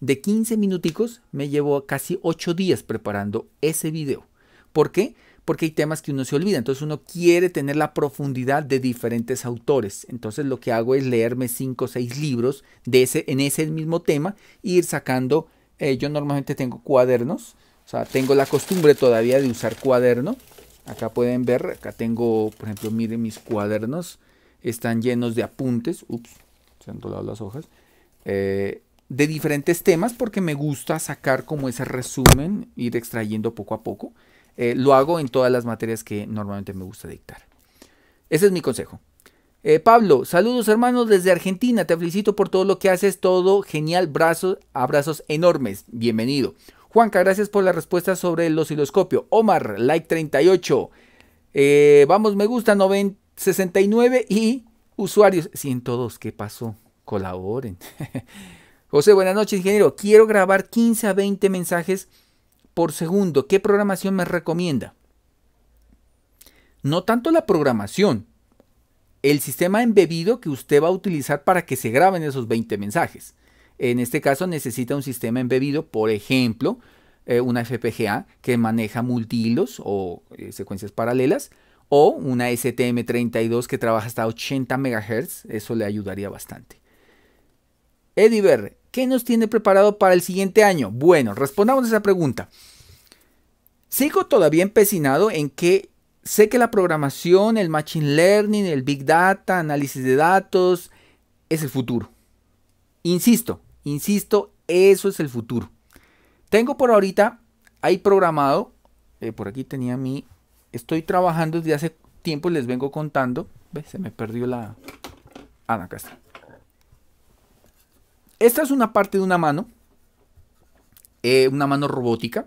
De 15 minuticos me llevo casi 8 días preparando ese video. ¿Por qué? Porque hay temas que uno se olvida, entonces uno quiere tener la profundidad de diferentes autores. Entonces lo que hago es leerme 5 o 6 libros de ese, en ese mismo tema e ir sacando, eh, yo normalmente tengo cuadernos, o sea, tengo la costumbre todavía de usar cuaderno. Acá pueden ver, acá tengo, por ejemplo, miren mis cuadernos. Están llenos de apuntes. Ups, se han doblado las hojas. Eh, de diferentes temas porque me gusta sacar como ese resumen, ir extrayendo poco a poco. Eh, lo hago en todas las materias que normalmente me gusta dictar. Ese es mi consejo. Eh, Pablo, saludos hermanos desde Argentina. Te felicito por todo lo que haces, todo genial. Brazos, abrazos enormes. Bienvenido. Juanca, gracias por la respuesta sobre el osciloscopio. Omar, like 38. Eh, vamos, me gusta 69 y usuarios 102. ¿Qué pasó? Colaboren. José, buenas noches, ingeniero. Quiero grabar 15 a 20 mensajes por segundo. ¿Qué programación me recomienda? No tanto la programación, el sistema embebido que usted va a utilizar para que se graben esos 20 mensajes. En este caso necesita un sistema embebido, por ejemplo, eh, una FPGA que maneja multihilos o eh, secuencias paralelas, o una STM32 que trabaja hasta 80 MHz, eso le ayudaría bastante. Ediver, ¿qué nos tiene preparado para el siguiente año? Bueno, respondamos esa pregunta. Sigo todavía empecinado en que sé que la programación, el machine learning, el big data, análisis de datos, es el futuro. Insisto, Insisto, eso es el futuro. Tengo por ahorita, ahí programado, eh, por aquí tenía mi, estoy trabajando desde hace tiempo, les vengo contando, se me perdió la... Ah, acá está. Esta es una parte de una mano, eh, una mano robótica.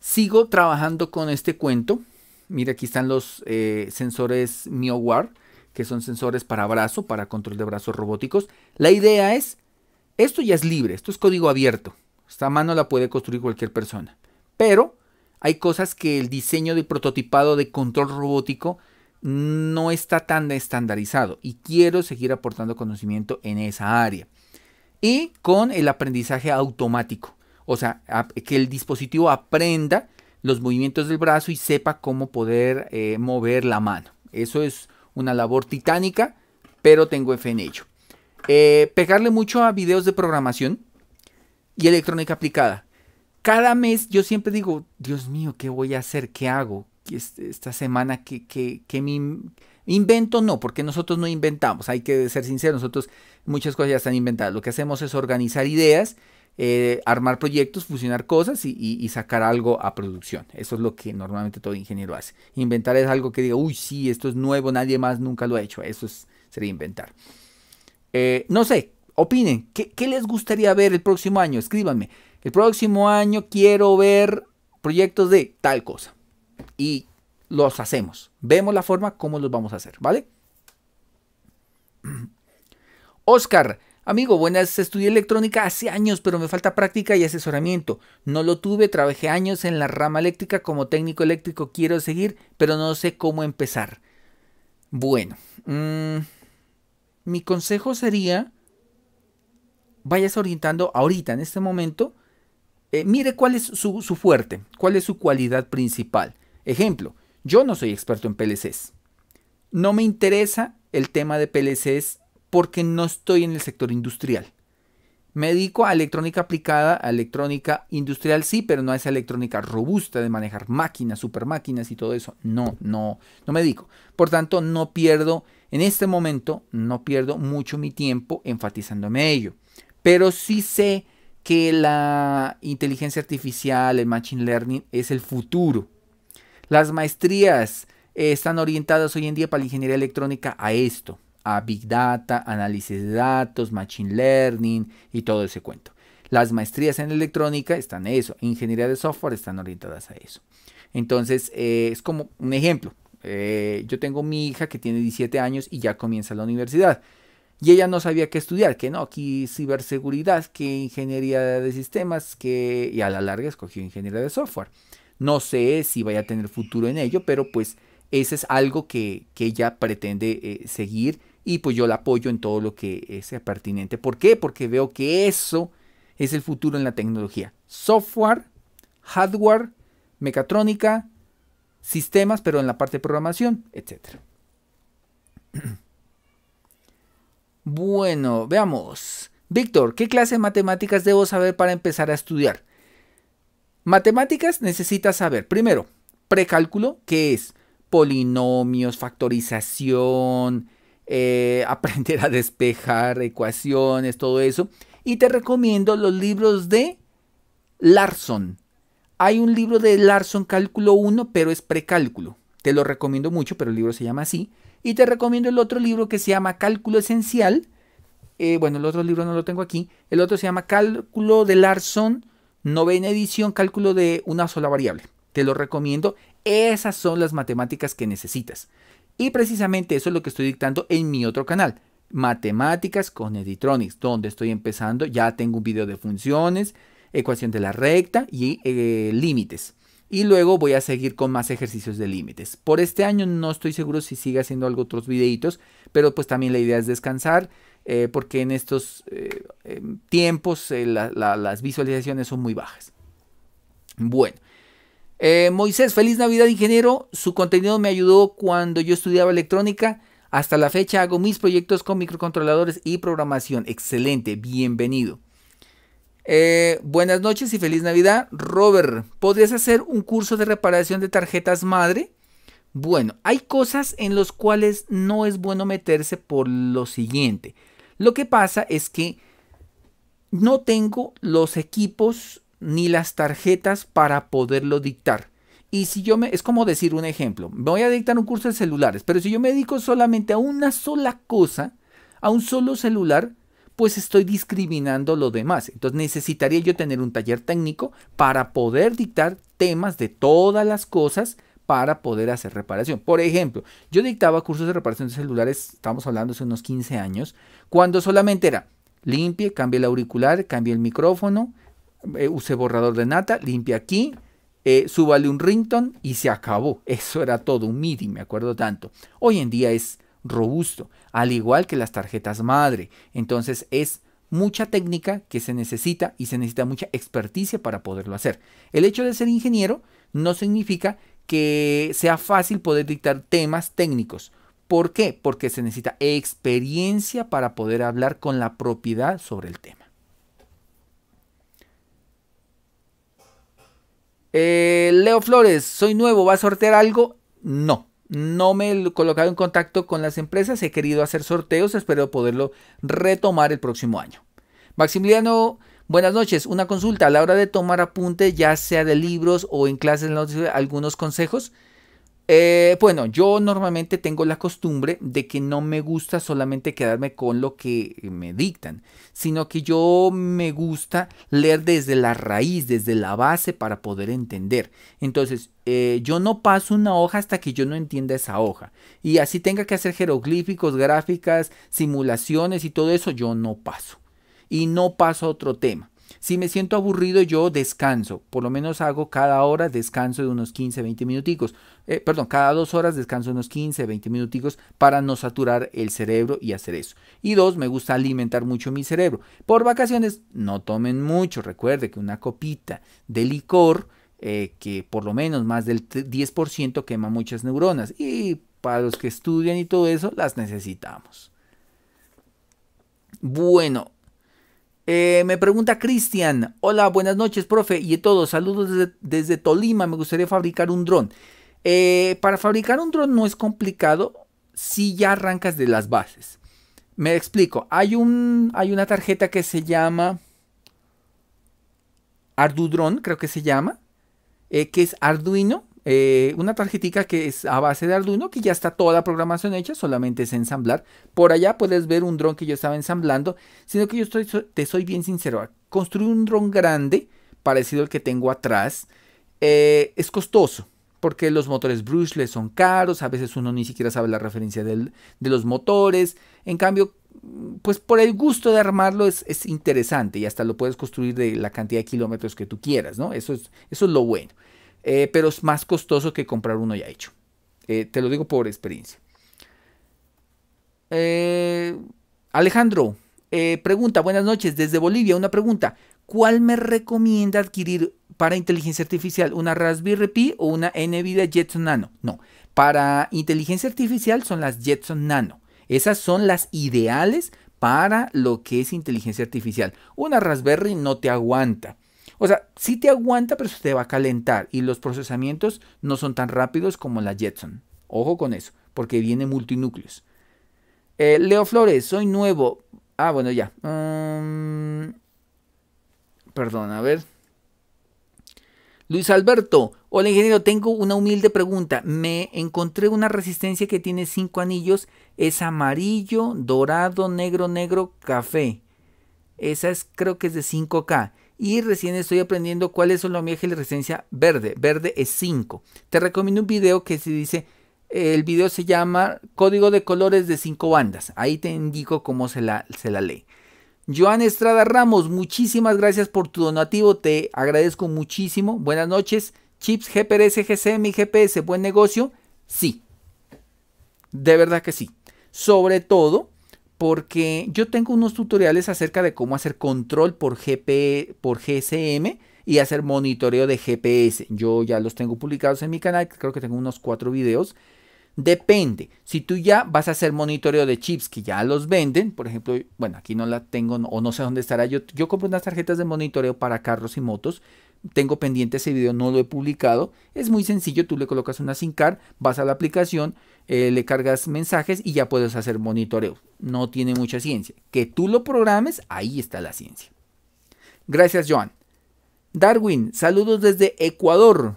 Sigo trabajando con este cuento. Mira, aquí están los eh, sensores MioWar, que son sensores para brazo, para control de brazos robóticos. La idea es esto ya es libre, esto es código abierto. Esta mano la puede construir cualquier persona. Pero hay cosas que el diseño de prototipado de control robótico no está tan estandarizado y quiero seguir aportando conocimiento en esa área. Y con el aprendizaje automático, o sea, que el dispositivo aprenda los movimientos del brazo y sepa cómo poder eh, mover la mano. Eso es una labor titánica, pero tengo fe en ello. Eh, pegarle mucho a videos de programación y electrónica aplicada. Cada mes yo siempre digo, Dios mío, ¿qué voy a hacer? ¿Qué hago? Esta semana, ¿qué, me invento? No, porque nosotros no inventamos, hay que ser sinceros, nosotros muchas cosas ya están inventadas. Lo que hacemos es organizar ideas, eh, armar proyectos, fusionar cosas y, sacar algo a producción. Eso es lo que normalmente todo ingeniero hace. Inventar es algo que diga, uy, sí, esto es nuevo, nadie más nunca lo ha hecho. Eso sería inventar. Eh, no sé, opinen, ¿qué, les gustaría ver el próximo año? Escríbanme. El próximo año quiero ver proyectos de tal cosa. Y los hacemos. Vemos la forma como los vamos a hacer, ¿vale? Oscar, amigo, buenas, estudié electrónica hace años, pero me falta práctica y asesoramiento. No lo tuve, trabajé años en la rama eléctrica como técnico eléctrico, quiero seguir, pero no sé cómo empezar. Bueno, mm, mi consejo sería, vayas orientando ahorita, en este momento, eh, mire cuál es su, su fuerte, cuál es su cualidad principal. Ejemplo, yo no soy experto en PLCs. No me interesa el tema de PLCs porque no estoy en el sector industrial. Me dedico a electrónica aplicada, a electrónica industrial sí, pero no a esa electrónica robusta de manejar máquinas, super máquinas y todo eso. No, no, no me dedico. Por tanto, no pierdo en este momento no pierdo mucho mi tiempo enfatizándome ello, pero sí sé que la inteligencia artificial, el machine learning es el futuro. Las maestrías eh, están orientadas hoy en día para la ingeniería electrónica a esto, a big data, análisis de datos, machine learning y todo ese cuento. Las maestrías en electrónica están a eso, ingeniería de software están orientadas a eso. Entonces eh, es como un ejemplo. Eh, yo tengo mi hija que tiene 17 años y ya comienza la universidad. Y ella no sabía qué estudiar, que no, aquí ciberseguridad, que ingeniería de sistemas, que... Y a la larga escogió ingeniería de software. No sé si vaya a tener futuro en ello, pero pues ese es algo que, ella pretende eh, seguir y pues yo la apoyo en todo lo que sea pertinente. ¿Por qué? Porque veo que eso es el futuro en la tecnología. Software, hardware, mecatrónica, sistemas, pero en la parte de programación, etc. Bueno, veamos. Víctor, ¿qué clase de matemáticas debo saber para empezar a estudiar? Matemáticas necesitas saber, primero, precálculo, que es polinomios, factorización, eh, aprender a despejar ecuaciones, todo eso. Y te recomiendo los libros de Larson. Hay un libro de Larson Cálculo 1, pero es precálculo. Te lo recomiendo mucho, pero el libro se llama así. Y te recomiendo el otro libro que se llama Cálculo Esencial. Eh, bueno, el otro libro no lo tengo aquí. El otro se llama Cálculo de Larson, novena edición, cálculo de una sola variable. Te lo recomiendo. Esas son las matemáticas que necesitas. Y precisamente eso es lo que estoy dictando en mi otro canal, Matemáticas con Editronics, donde estoy empezando. Ya tengo un video de funciones, ecuación de la recta y eh, límites. Y luego voy a seguir con más ejercicios de límites. Por este año no estoy seguro si sigue haciendo algo otros videitos, pero pues también la idea es descansar, eh, porque en estos eh, em, tiempos las visualizaciones son muy bajas. Bueno, Moisés, feliz Navidad, ingeniero. Su contenido me ayudó cuando yo estudiaba electrónica. Hasta la fecha hago mis proyectos con microcontroladores y programación. Excelente, bienvenido. Eh, buenas noches y feliz Navidad. Robert, ¿podrías hacer un curso de reparación de tarjetas madre? Bueno, hay cosas en las cuales no es bueno meterse por lo siguiente. Lo que pasa es que no tengo los equipos ni las tarjetas para poderlo dictar. Y si yo me, es como decir un ejemplo, voy a dictar un curso de celulares, pero si yo me dedico solamente a una sola cosa, a un solo celular, pues estoy discriminando lo demás. Entonces necesitaría yo tener un taller técnico para poder dictar temas de todas las cosas para poder hacer reparación. Por ejemplo, yo dictaba cursos de reparación de celulares, estamos hablando hace unos 15 años, cuando solamente era limpie, cambie el auricular, cambie el micrófono, eh, use borrador de nata, limpie aquí, eh, súbale un rington y se acabó. Eso era todo, un MIDI, me acuerdo tanto. Hoy en día es robusto, al igual que las tarjetas madre. Entonces es mucha técnica que se necesita y se necesita mucha experticia para poderlo hacer. El hecho de ser ingeniero no significa que sea fácil poder dictar temas técnicos. ¿Por qué? Porque se necesita experiencia para poder hablar con la propiedad sobre el tema. Eh, Leo Flores, soy nuevo, ¿va a sortear algo? No, no me he colocado en contacto con las empresas, he querido hacer sorteos, espero poderlo retomar el próximo año. Maximiliano, buenas noches. Una consulta, a la hora de tomar apunte, ya sea de libros o en clases, algunos consejos. Eh, bueno, yo normalmente tengo la costumbre de que no me gusta solamente quedarme con lo que me dictan, sino que yo me gusta leer desde la raíz, desde la base para poder entender. Entonces, eh, yo no paso una hoja hasta que yo no entienda esa hoja. Y así tenga que hacer jeroglíficos, gráficas, simulaciones y todo eso, yo no paso. Y no paso a otro tema. Si me siento aburrido, yo descanso. Por lo menos hago cada hora descanso de unos 15, 20 minuticos. Eh, perdón, cada dos horas descanso unos 15, 20 minuticos para no saturar el cerebro y hacer eso. Y dos, me gusta alimentar mucho mi cerebro. Por vacaciones, no tomen mucho. Recuerde que una copita de licor... Eh, que por lo menos más del 10% quema muchas neuronas y para los que estudian y todo eso las necesitamos. Bueno, eh, me pregunta Cristian, hola, buenas noches, profe, y a todos, saludos desde, Tolima, me gustaría fabricar un dron. Eh, para fabricar un dron no es complicado si ya arrancas de las bases. Me explico, hay, un, hay una tarjeta que se llama ArduDron, creo que se llama, eh, que es Arduino, eh, una tarjetica que es a base de Arduino, que ya está toda la programación hecha, solamente es ensamblar. Por allá puedes ver un dron que yo estaba ensamblando, sino que yo te soy bien sincero, construir un dron grande, parecido al que tengo atrás, eh, es costoso. Porque los motores brushless son caros, a veces uno ni siquiera sabe la referencia de los motores. En cambio, pues por el gusto de armarlo es, interesante y hasta lo puedes construir de la cantidad de kilómetros que tú quieras, ¿no? Eso es, eso es lo bueno. Eh, pero es más costoso que comprar uno ya hecho. Eh, te lo digo por experiencia. Eh, Alejandro, pregunta, buenas noches, desde Bolivia, una pregunta. ¿Cuál me recomienda adquirir para inteligencia artificial? ¿Una Raspberry Pi o una NVIDIA Jetson Nano? No, para inteligencia artificial son las Jetson Nano. Esas son las ideales para lo que es inteligencia artificial. Una Raspberry no te aguanta, o sea, sí te aguanta, pero se te va a calentar. Y los procesamientos no son tan rápidos como la Jetson. Ojo con eso, porque viene multinúcleos. Eh, Leo Flores, soy nuevo. Ah, bueno, ya. Mm, perdón, a ver. Luis Alberto, hola ingeniero, tengo una humilde pregunta. Me encontré una resistencia que tiene cinco anillos. Es amarillo, dorado, negro, negro, café. Esa es, creo que es de 5K y recién estoy aprendiendo cuál es los mi de residencia resistencia verde. Verde es 5. Te recomiendo un video que se dice, el video se llama Código de Colores de 5 Bandas. Ahí te indico cómo se la, se la lee. Joan Estrada Ramos, muchísimas gracias por tu donativo, te agradezco muchísimo. Buenas noches. Chips gps GCM y GPS, buen negocio. Sí. De verdad que sí. Sobre todo porque yo tengo unos tutoriales acerca de cómo hacer control por, GP, por GSM y hacer monitoreo de GPS. Yo ya los tengo publicados en mi canal, creo que tengo unos cuatro videos. Depende, si tú ya vas a hacer monitoreo de chips que ya los venden, por ejemplo, bueno, aquí no la tengo o no sé dónde estará, yo, yo compro unas tarjetas de monitoreo para carros y motos tengo pendiente ese video, no lo he publicado. Es muy sencillo, tú le colocas una SINCAR, vas a la aplicación, eh, le cargas mensajes y ya puedes hacer monitoreo. No tiene mucha ciencia. Que tú lo programes, ahí está la ciencia. Gracias, Joan. Darwin, saludos desde Ecuador.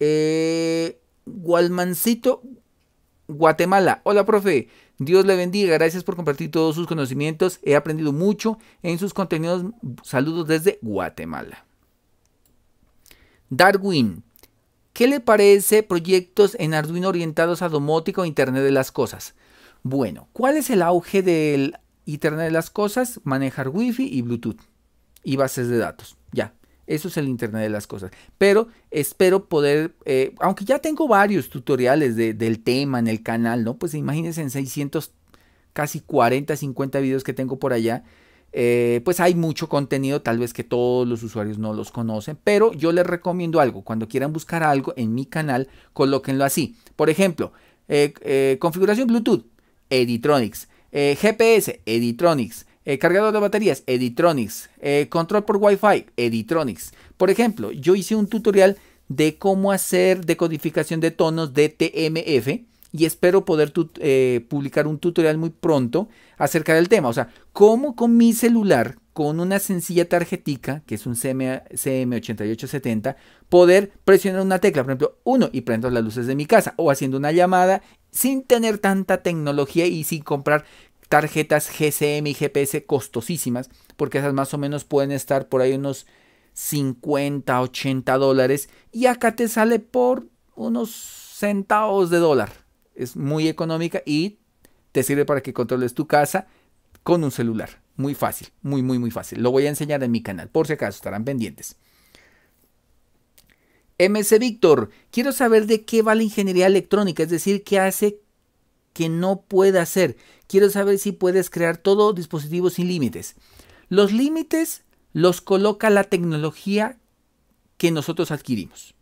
Eh, Gualmancito, Guatemala. Hola, profe. Dios le bendiga, gracias por compartir todos sus conocimientos, he aprendido mucho en sus contenidos, saludos desde Guatemala. Darwin, ¿qué le parece proyectos en Arduino orientados a domótica o Internet de las Cosas? Bueno, ¿cuál es el auge del Internet de las Cosas? Manejar Wi-Fi y Bluetooth y bases de datos. Ya, eso es el Internet de las Cosas. Pero espero poder, eh, aunque ya tengo varios tutoriales del tema en el canal, ¿no? Pues imagínense en 600, casi 40, 50 videos que tengo por allá. Eh, pues hay mucho contenido, tal vez que todos los usuarios no los conocen, pero yo les recomiendo algo. Cuando quieran buscar algo en mi canal, colóquenlo así. Por ejemplo, eh, configuración Bluetooth, Editronics. GPS, Editronics. Eh, cargador de baterías, Editronics, eh, control por Wi-Fi, Editronics. Por ejemplo, yo hice un tutorial de cómo hacer decodificación de tonos de TMF y espero poder eh, publicar un tutorial muy pronto acerca del tema. O sea, cómo con mi celular, con una sencilla tarjetica, que es un CM CM8870, poder presionar una tecla, por ejemplo, uno y prendo las luces de mi casa o haciendo una llamada sin tener tanta tecnología y sin comprar tarjetas GCM y GPS costosísimas, porque esas más o menos pueden estar por ahí unos 50, 80 dólares y acá te sale por unos centavos de dólar. Es muy económica y te sirve para que controles tu casa con un celular. Muy fácil, muy, muy, muy fácil. Lo voy a enseñar en mi canal, por si acaso estarán pendientes. MC Víctor, quiero saber de qué va la ingeniería electrónica, es decir, qué hace que no pueda hacer quiero saber si puedes crear todo dispositivo sin límites. Los límites los coloca la tecnología que nosotros adquirimos.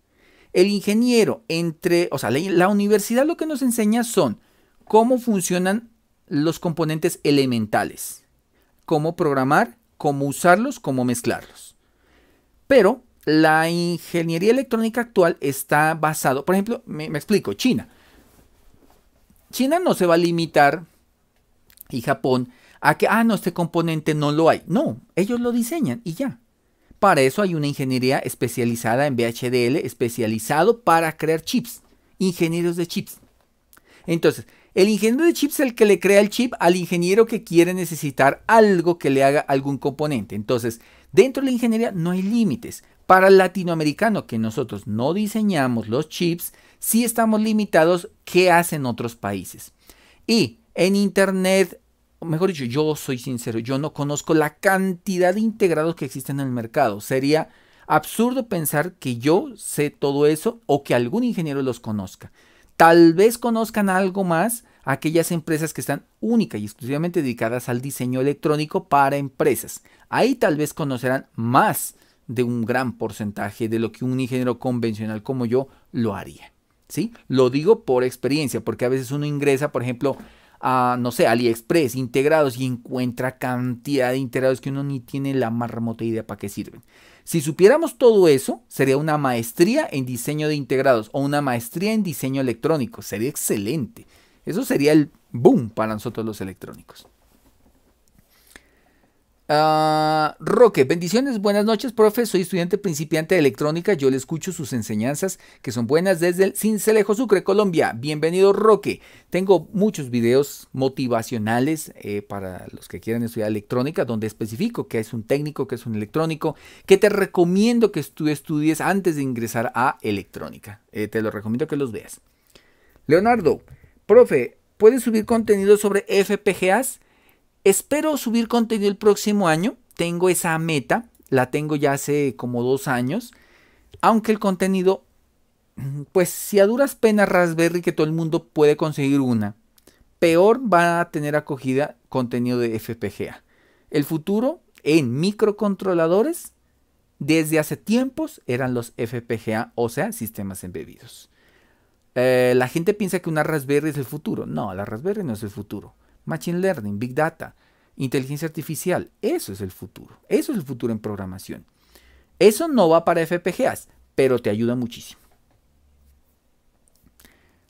El ingeniero entre, o sea, la, universidad lo que nos enseña son cómo funcionan los componentes elementales, cómo programar, cómo usarlos, cómo mezclarlos. Pero la ingeniería electrónica actual está basado, por ejemplo, me explico, China. China no se va a limitar y Japón a que, ah, no, este componente no lo hay. No, ellos lo diseñan y ya. Para eso hay una ingeniería especializada en VHDL, especializado para crear chips, ingenieros de chips. Entonces, el ingeniero de chips es el que le crea el chip al ingeniero que quiere necesitar algo que le haga algún componente. Entonces, dentro de la ingeniería no hay límites. Para el latinoamericano, que nosotros no diseñamos los chips, sí estamos limitados qué hacen otros países. Y en Internet, mejor dicho, yo soy sincero, yo no conozco la cantidad de integrados que existen en el mercado. Sería absurdo pensar que yo sé todo eso o que algún ingeniero los conozca. Tal vez conozcan algo más aquellas empresas que están única y exclusivamente dedicadas al diseño electrónico para empresas. Ahí tal vez conocerán más de un gran porcentaje de lo que un ingeniero convencional como yo lo haría. ¿Sí? Lo digo por experiencia, porque a veces uno ingresa, por ejemplo, no sé, AliExpress, integrados y encuentra cantidad de integrados que uno ni tiene la más remota idea para qué sirven. Si supiéramos todo eso, sería una maestría en diseño de integrados o una maestría en diseño electrónico. Sería excelente. Eso sería el boom para nosotros los electrónicos. Ah, Roque, bendiciones, buenas noches, profe. Soy estudiante principiante de electrónica. Yo le escucho sus enseñanzas que son buenas desde el Cincelejo Sucre, Colombia. Bienvenido, Roque. Tengo muchos videos motivacionales eh, para los que quieran estudiar electrónica, donde especifico que es un técnico, que es un electrónico, que te recomiendo que tú estudies antes de ingresar a electrónica. Eh, te lo recomiendo que los veas. Leonardo, profe, ¿puedes subir contenido sobre FPGAs? Espero subir contenido el próximo año. Tengo esa meta, la tengo ya hace como dos años. Aunque el contenido, mm, pues si a duras penas Raspberry que todo el mundo puede conseguir una, peor va a tener acogida contenido de FPGA. El futuro en microcontroladores desde hace tiempos eran los FPGA, o sea, sistemas embebidos. Eh, la gente piensa que una Raspberry es el futuro. No, la Raspberry no es el futuro. Machine Learning, Big Data, inteligencia artificial. Eso es el futuro. Eso es el futuro en programación. Eso no va para FPGAs, pero te ayuda muchísimo.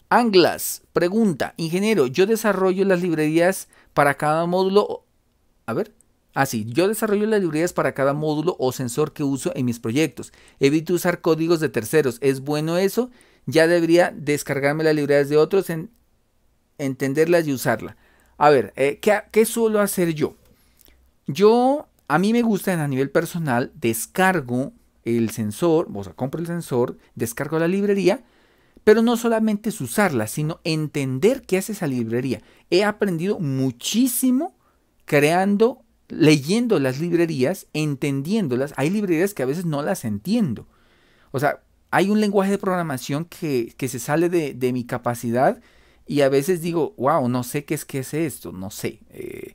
Anglas pregunta, ingeniero, yo desarrollo las librerías para cada módulo. A ver, así, ah, sí. yo desarrollo las librerías para cada módulo o sensor que uso en mis proyectos. Evito usar códigos de terceros. ¿Es bueno eso? Ya debería descargarme las librerías de otros, entenderlas y usarlas. A ver, eh, ¿qué, suelo hacer yo? Yo, a mí me gusta a nivel personal, descargo el sensor, o sea, compro el sensor, descargo la librería, pero no solamente es usarla, sino entender qué hace esa librería. He aprendido muchísimo creando, leyendo las librerías, entendiéndolas. Hay librerías que a veces no las entiendo. O sea, hay un lenguaje de programación que, se sale de mi capacidad y a veces digo, wow, no sé qué es, qué es esto, no sé. Eh,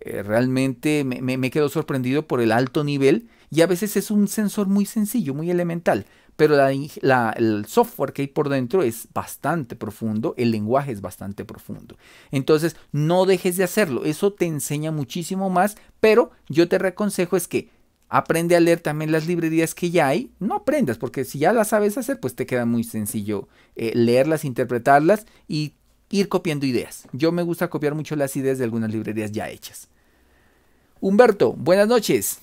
eh, realmente me, quedo sorprendido por el alto nivel y a veces es un sensor muy sencillo, muy elemental, pero el software que hay por dentro es bastante profundo, el lenguaje es bastante profundo. Entonces, no dejes de hacerlo, eso te enseña muchísimo más, pero yo te reconsejo es que aprende a leer también las librerías que ya hay, no aprendas, porque si ya las sabes hacer, pues te queda muy sencillo eh, leerlas, interpretarlas y ir copiando ideas. Yo me gusta copiar mucho las ideas de algunas librerías ya hechas. Humberto, buenas noches.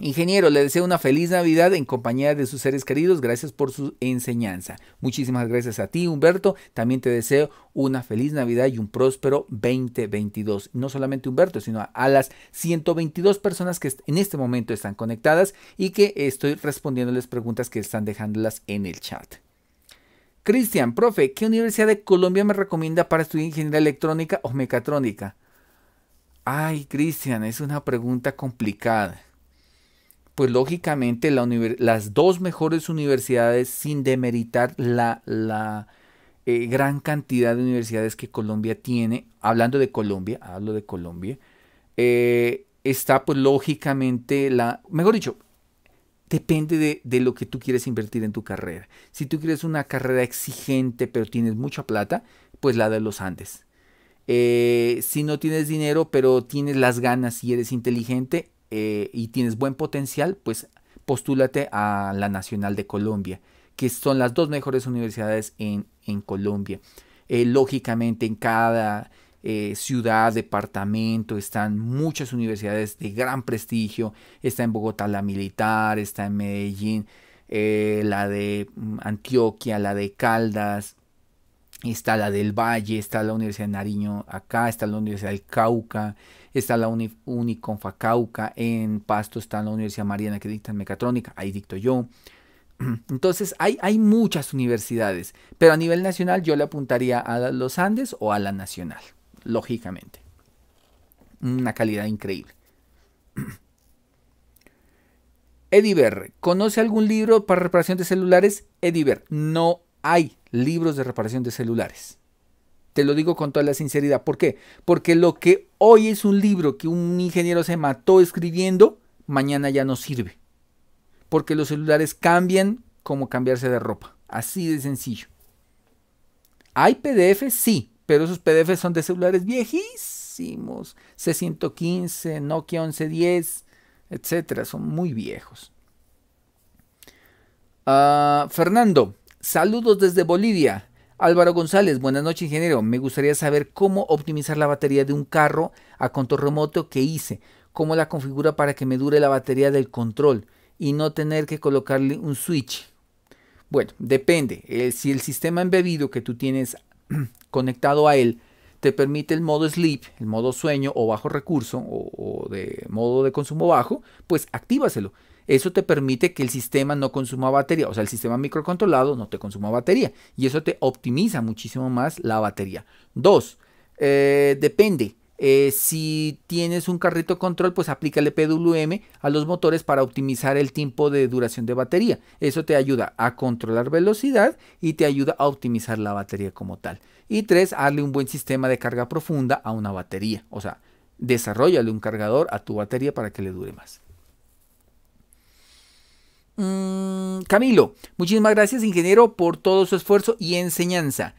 Ingeniero, le deseo una feliz Navidad en compañía de sus seres queridos. Gracias por su enseñanza. Muchísimas gracias a ti, Humberto. También te deseo una feliz Navidad y un próspero 2022. No solamente Humberto, sino a, las 122 personas que en este momento están conectadas y que estoy respondiéndoles preguntas que están dejándolas en el chat. Cristian, profe, ¿qué universidad de Colombia me recomienda para estudiar ingeniería electrónica o mecatrónica? Ay, Cristian, es una pregunta complicada. Pues lógicamente las dos mejores universidades, sin demeritar la, eh, gran cantidad de universidades que Colombia tiene, hablando de Colombia, hablo de Colombia, eh, está pues lógicamente la, mejor dicho, Depende de, lo que tú quieres invertir en tu carrera. Si tú quieres una carrera exigente pero tienes mucha plata, pues la de los Andes. Eh, si no tienes dinero pero tienes las ganas y eres inteligente eh, y tienes buen potencial, pues postúlate a la Nacional de Colombia, que son las dos mejores universidades en, Colombia. Eh, lógicamente en cada eh, ciudad, departamento, están muchas universidades de gran prestigio, está en Bogotá la militar, está en Medellín eh, la de mm, Antioquia, la de Caldas, está la del Valle, está la Universidad de Nariño acá, está la Universidad del Cauca, está la UniConfacauca, en Pasto está la Universidad Mariana que dicta en mecatrónica, ahí dicto yo. Entonces hay, hay muchas universidades, pero a nivel nacional yo le apuntaría a los Andes o a la Nacional lógicamente. Una calidad increíble. Ediver, ¿conoce algún libro para reparación de celulares? Ediver, no hay libros de reparación de celulares. Te lo digo con toda la sinceridad. ¿Por qué? Porque lo que hoy es un libro que un ingeniero se mató escribiendo, mañana ya no sirve. Porque los celulares cambian como cambiarse de ropa. Así de sencillo. ¿Hay PDF? Sí, pero esos PDFs son de celulares viejísimos, C115, Nokia 1110, etcétera, son muy viejos. Ah, Fernando, saludos desde Bolivia. Álvaro González, buenas noches ingeniero. Me gustaría saber cómo optimizar la batería de un carro a control remoto que hice, cómo la configura para que me dure la batería del control y no tener que colocarle un switch. Bueno, depende. Eh, si el sistema embebido que tú tienes conectado a él, te permite el modo sleep, el modo sueño o bajo recurso o, de modo de consumo bajo, pues actívaselo. Eso te permite que el sistema no consuma batería, o sea, el sistema microcontrolado no te consuma batería y eso te optimiza muchísimo más la batería. Dos, eh, depende. Eh, si tienes un carrito control, pues aplícale PWM a los motores para optimizar el tiempo de duración de batería. Eso te ayuda a controlar velocidad y te ayuda a optimizar la batería como tal. Y tres, hazle un buen sistema de carga profunda a una batería. O sea, desarrollale un cargador a tu batería para que le dure más. Mm, Camilo, muchísimas gracias ingeniero por todo su esfuerzo y enseñanza.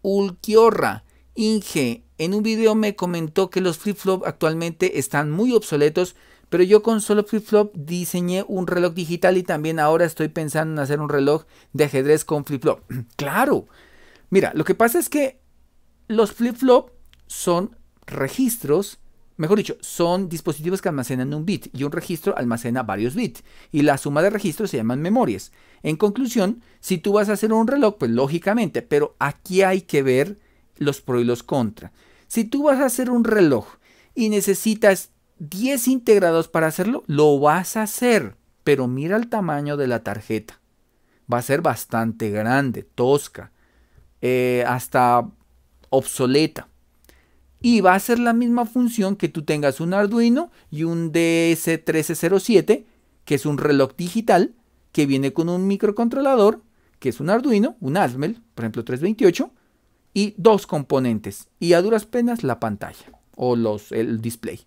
Ulquiorra, Inge, en un video me comentó que los flip-flop actualmente están muy obsoletos, pero yo con solo flip-flop diseñé un reloj digital y también ahora estoy pensando en hacer un reloj de ajedrez con flip-flop. claro. Mira, lo que pasa es que los flip-flop son registros, mejor dicho, son dispositivos que almacenan un bit y un registro almacena varios bits y la suma de registros se llaman memorias. En conclusión, si tú vas a hacer un reloj, pues lógicamente, pero aquí hay que ver los pros y los contras. Si tú vas a hacer un reloj y necesitas 10 integrados para hacerlo, lo vas a hacer. Pero mira el tamaño de la tarjeta. Va a ser bastante grande, tosca, eh, hasta obsoleta. Y va a ser la misma función que tú tengas un Arduino y un DS1307, que es un reloj digital, que viene con un microcontrolador, que es un Arduino, un Asmel, por ejemplo 328, y dos componentes y a duras penas la pantalla o los, el display.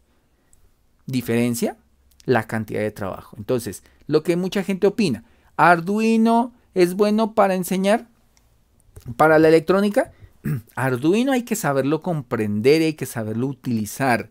Diferencia, la cantidad de trabajo. Entonces, lo que mucha gente opina, Arduino es bueno para enseñar, para la electrónica. Arduino hay que saberlo comprender, hay que saberlo utilizar.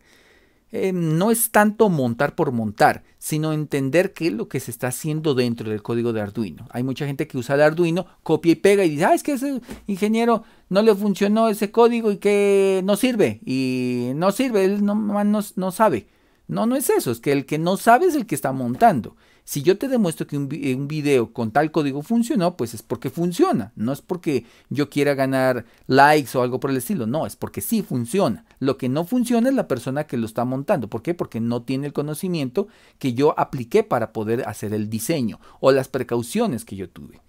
Eh, no es tanto montar por montar, sino entender qué es lo que se está haciendo dentro del código de Arduino. Hay mucha gente que usa el Arduino, copia y pega y dice, ah, es que ese ingeniero no le funcionó ese código y que no sirve, y no sirve, él no, no sabe. No, no es eso, es que el que no sabe es el que está montando. Si yo te demuestro que eh, un, video con tal código funcionó, pues es porque funciona. No es porque yo quiera ganar likes o algo por el estilo. No, es porque sí funciona. Lo que no funciona es la persona que lo está montando. ¿Por qué? Porque no tiene el conocimiento que yo apliqué para poder hacer el diseño o las precauciones que yo tuve.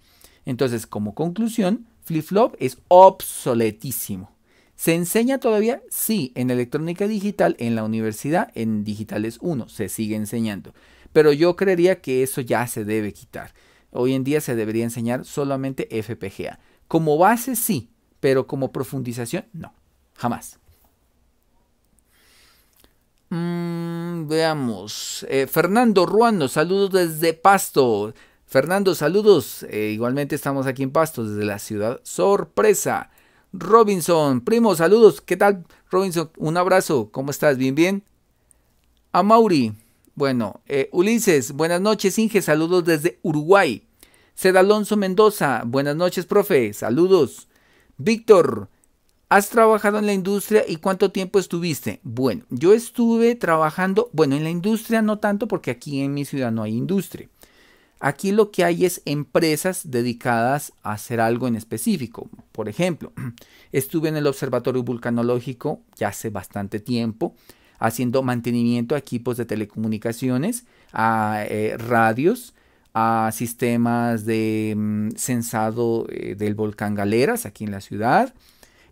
Entonces, como conclusión, flip-flop es obsoletísimo. ¿Se enseña todavía? Sí, en electrónica digital, en la universidad, en Digitales 1, se sigue enseñando. Pero yo creería que eso ya se debe quitar. Hoy en día se debería enseñar solamente FPGA. Como base sí, pero como profundización no, jamás. Mm, veamos. Eh, Fernando Ruano, saludos desde Pasto. Fernando, saludos. Eh, igualmente estamos aquí en Pasto, desde la ciudad. Sorpresa. Robinson, primo, saludos. ¿Qué tal, Robinson? Un abrazo. ¿Cómo estás? ¿Bien, bien? A Mauri. Bueno, eh, Ulises, buenas noches, Inge, saludos desde Uruguay. Ced Alonso Mendoza, buenas noches, profe, saludos. Víctor, ¿has trabajado en la industria y cuánto tiempo estuviste? Bueno, yo estuve trabajando, bueno, en la industria no tanto porque aquí en mi ciudad no hay industria. Aquí lo que hay es empresas dedicadas a hacer algo en específico. Por ejemplo, estuve en el Observatorio Vulcanológico ya hace bastante tiempo haciendo mantenimiento a equipos de telecomunicaciones, a eh, radios, a sistemas de mm, censado sensado eh, del volcán Galeras aquí en la ciudad.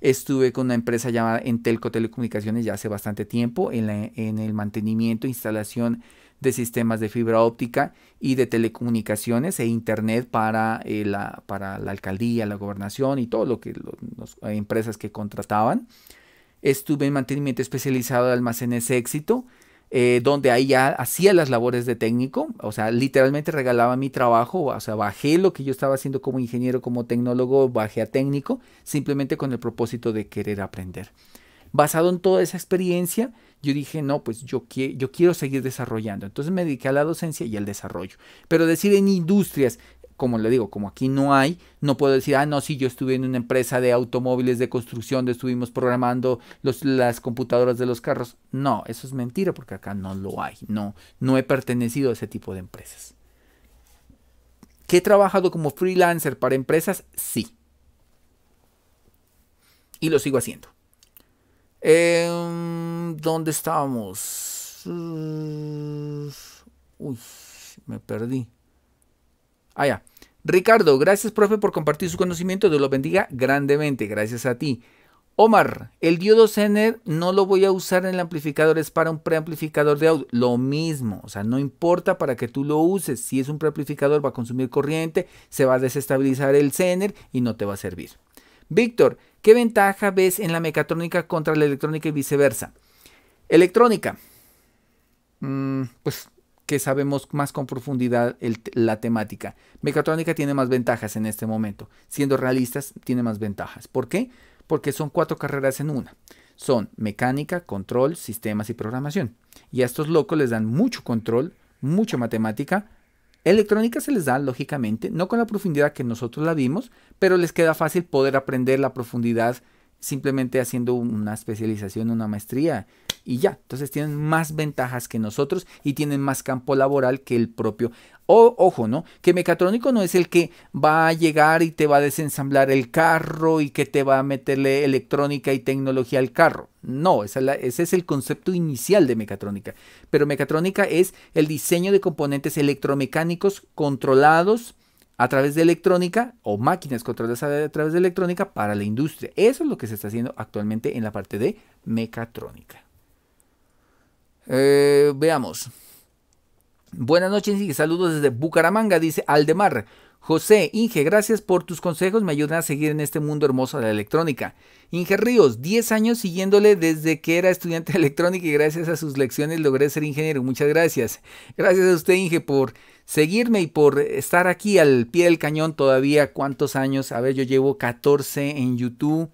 Estuve con una empresa llamada Entelco Telecomunicaciones ya hace bastante tiempo en, el mantenimiento, e instalación de sistemas de fibra óptica y de telecomunicaciones e internet para, eh, la, para la alcaldía, la gobernación y todo lo que las empresas que contrataban. Estuve en mantenimiento especializado de almacenes éxito, eh, donde ahí ya hacía las labores de técnico, o sea, literalmente regalaba mi trabajo, o sea, bajé lo que yo estaba haciendo como ingeniero, como tecnólogo, bajé a técnico, simplemente con el propósito de querer aprender. Basado en toda esa experiencia, yo dije, no, pues yo, yo quiero seguir desarrollando. Entonces me dediqué a la docencia y al desarrollo. Pero decir en industrias, como le digo, como aquí no hay, no puedo decir, ah, no, sí, yo estuve en una empresa de automóviles de construcción, de estuvimos programando las computadoras de los carros. No, eso es mentira porque acá no lo hay. No, no he pertenecido a ese tipo de empresas. ¿Qué he trabajado como freelancer para empresas? Sí. Y lo sigo haciendo. Em, ¿Dónde estábamos? Uy, me perdí. Ah, Ricardo, gracias profe por compartir su conocimiento. Dios lo bendiga grandemente. Gracias a ti. Omar, el diodo Zener no lo voy a usar en el amplificador, es para un preamplificador de audio. Lo mismo, o sea, no importa para que tú lo uses. Si es un preamplificador, va a consumir corriente, se va a desestabilizar el Zener y no te va a servir. Víctor, ¿qué ventaja ves en la mecatrónica contra la electrónica y viceversa? Electrónica. Mm, pues que sabemos más con profundidad la temática. Mecatrónica tiene más ventajas en este momento. Siendo realistas, tiene más ventajas. ¿Por qué? Porque son cuatro carreras en una. Son mecánica, control, sistemas y programación. Y a estos locos les dan mucho control, mucha matemática. Electrónica se les da, lógicamente, no con la profundidad que nosotros la vimos, pero les queda fácil poder aprender la profundidad simplemente haciendo una especialización, una maestría y ya. Entonces tienen más ventajas que nosotros y tienen más campo laboral que el propio. O, ojo, ¿no? Que mecatrónico no es el que va a llegar y te va a desensamblar el carro y que te va a meterle electrónica y tecnología al carro. No, ese es el concepto inicial de mecatrónica. Pero mecatrónica es el diseño de componentes electromecánicos controlados a través de electrónica o máquinas controladas a través de electrónica para la industria. Eso es lo que se está haciendo actualmente en la parte de mecatrónica. Eh, veamos. Buenas noches y saludos desde Bucaramanga, dice Aldemar. José, Inge, gracias por tus consejos, me ayudan a seguir en este mundo hermoso de la electrónica. Inge Ríos, 10 años siguiéndole desde que era estudiante de electrónica y gracias a sus lecciones logré ser ingeniero. Muchas gracias. Gracias a usted, Inge, por seguirme y por estar aquí al pie del cañón todavía cuántos años. A ver, yo llevo 14 en YouTube.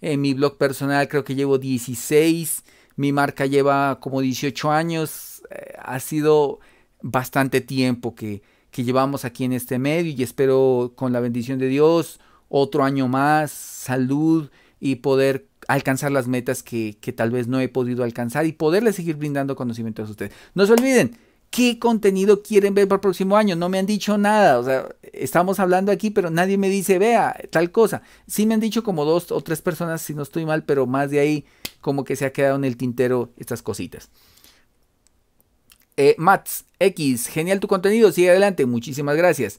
En mi blog personal creo que llevo 16. Mi marca lleva como 18 años. Eh, ha sido bastante tiempo que, que llevamos aquí en este medio y espero con la bendición de Dios otro año más, salud y poder alcanzar las metas que, que tal vez no he podido alcanzar y poderles seguir brindando conocimientos a ustedes. No se olviden, qué contenido quieren ver para el próximo año. No me han dicho nada. O sea, estamos hablando aquí, pero nadie me dice, vea, tal cosa. Sí me han dicho como dos o tres personas, si no estoy mal, pero más de ahí como que se ha quedado en el tintero estas cositas. Eh, Mats X, genial tu contenido, sigue adelante, muchísimas gracias.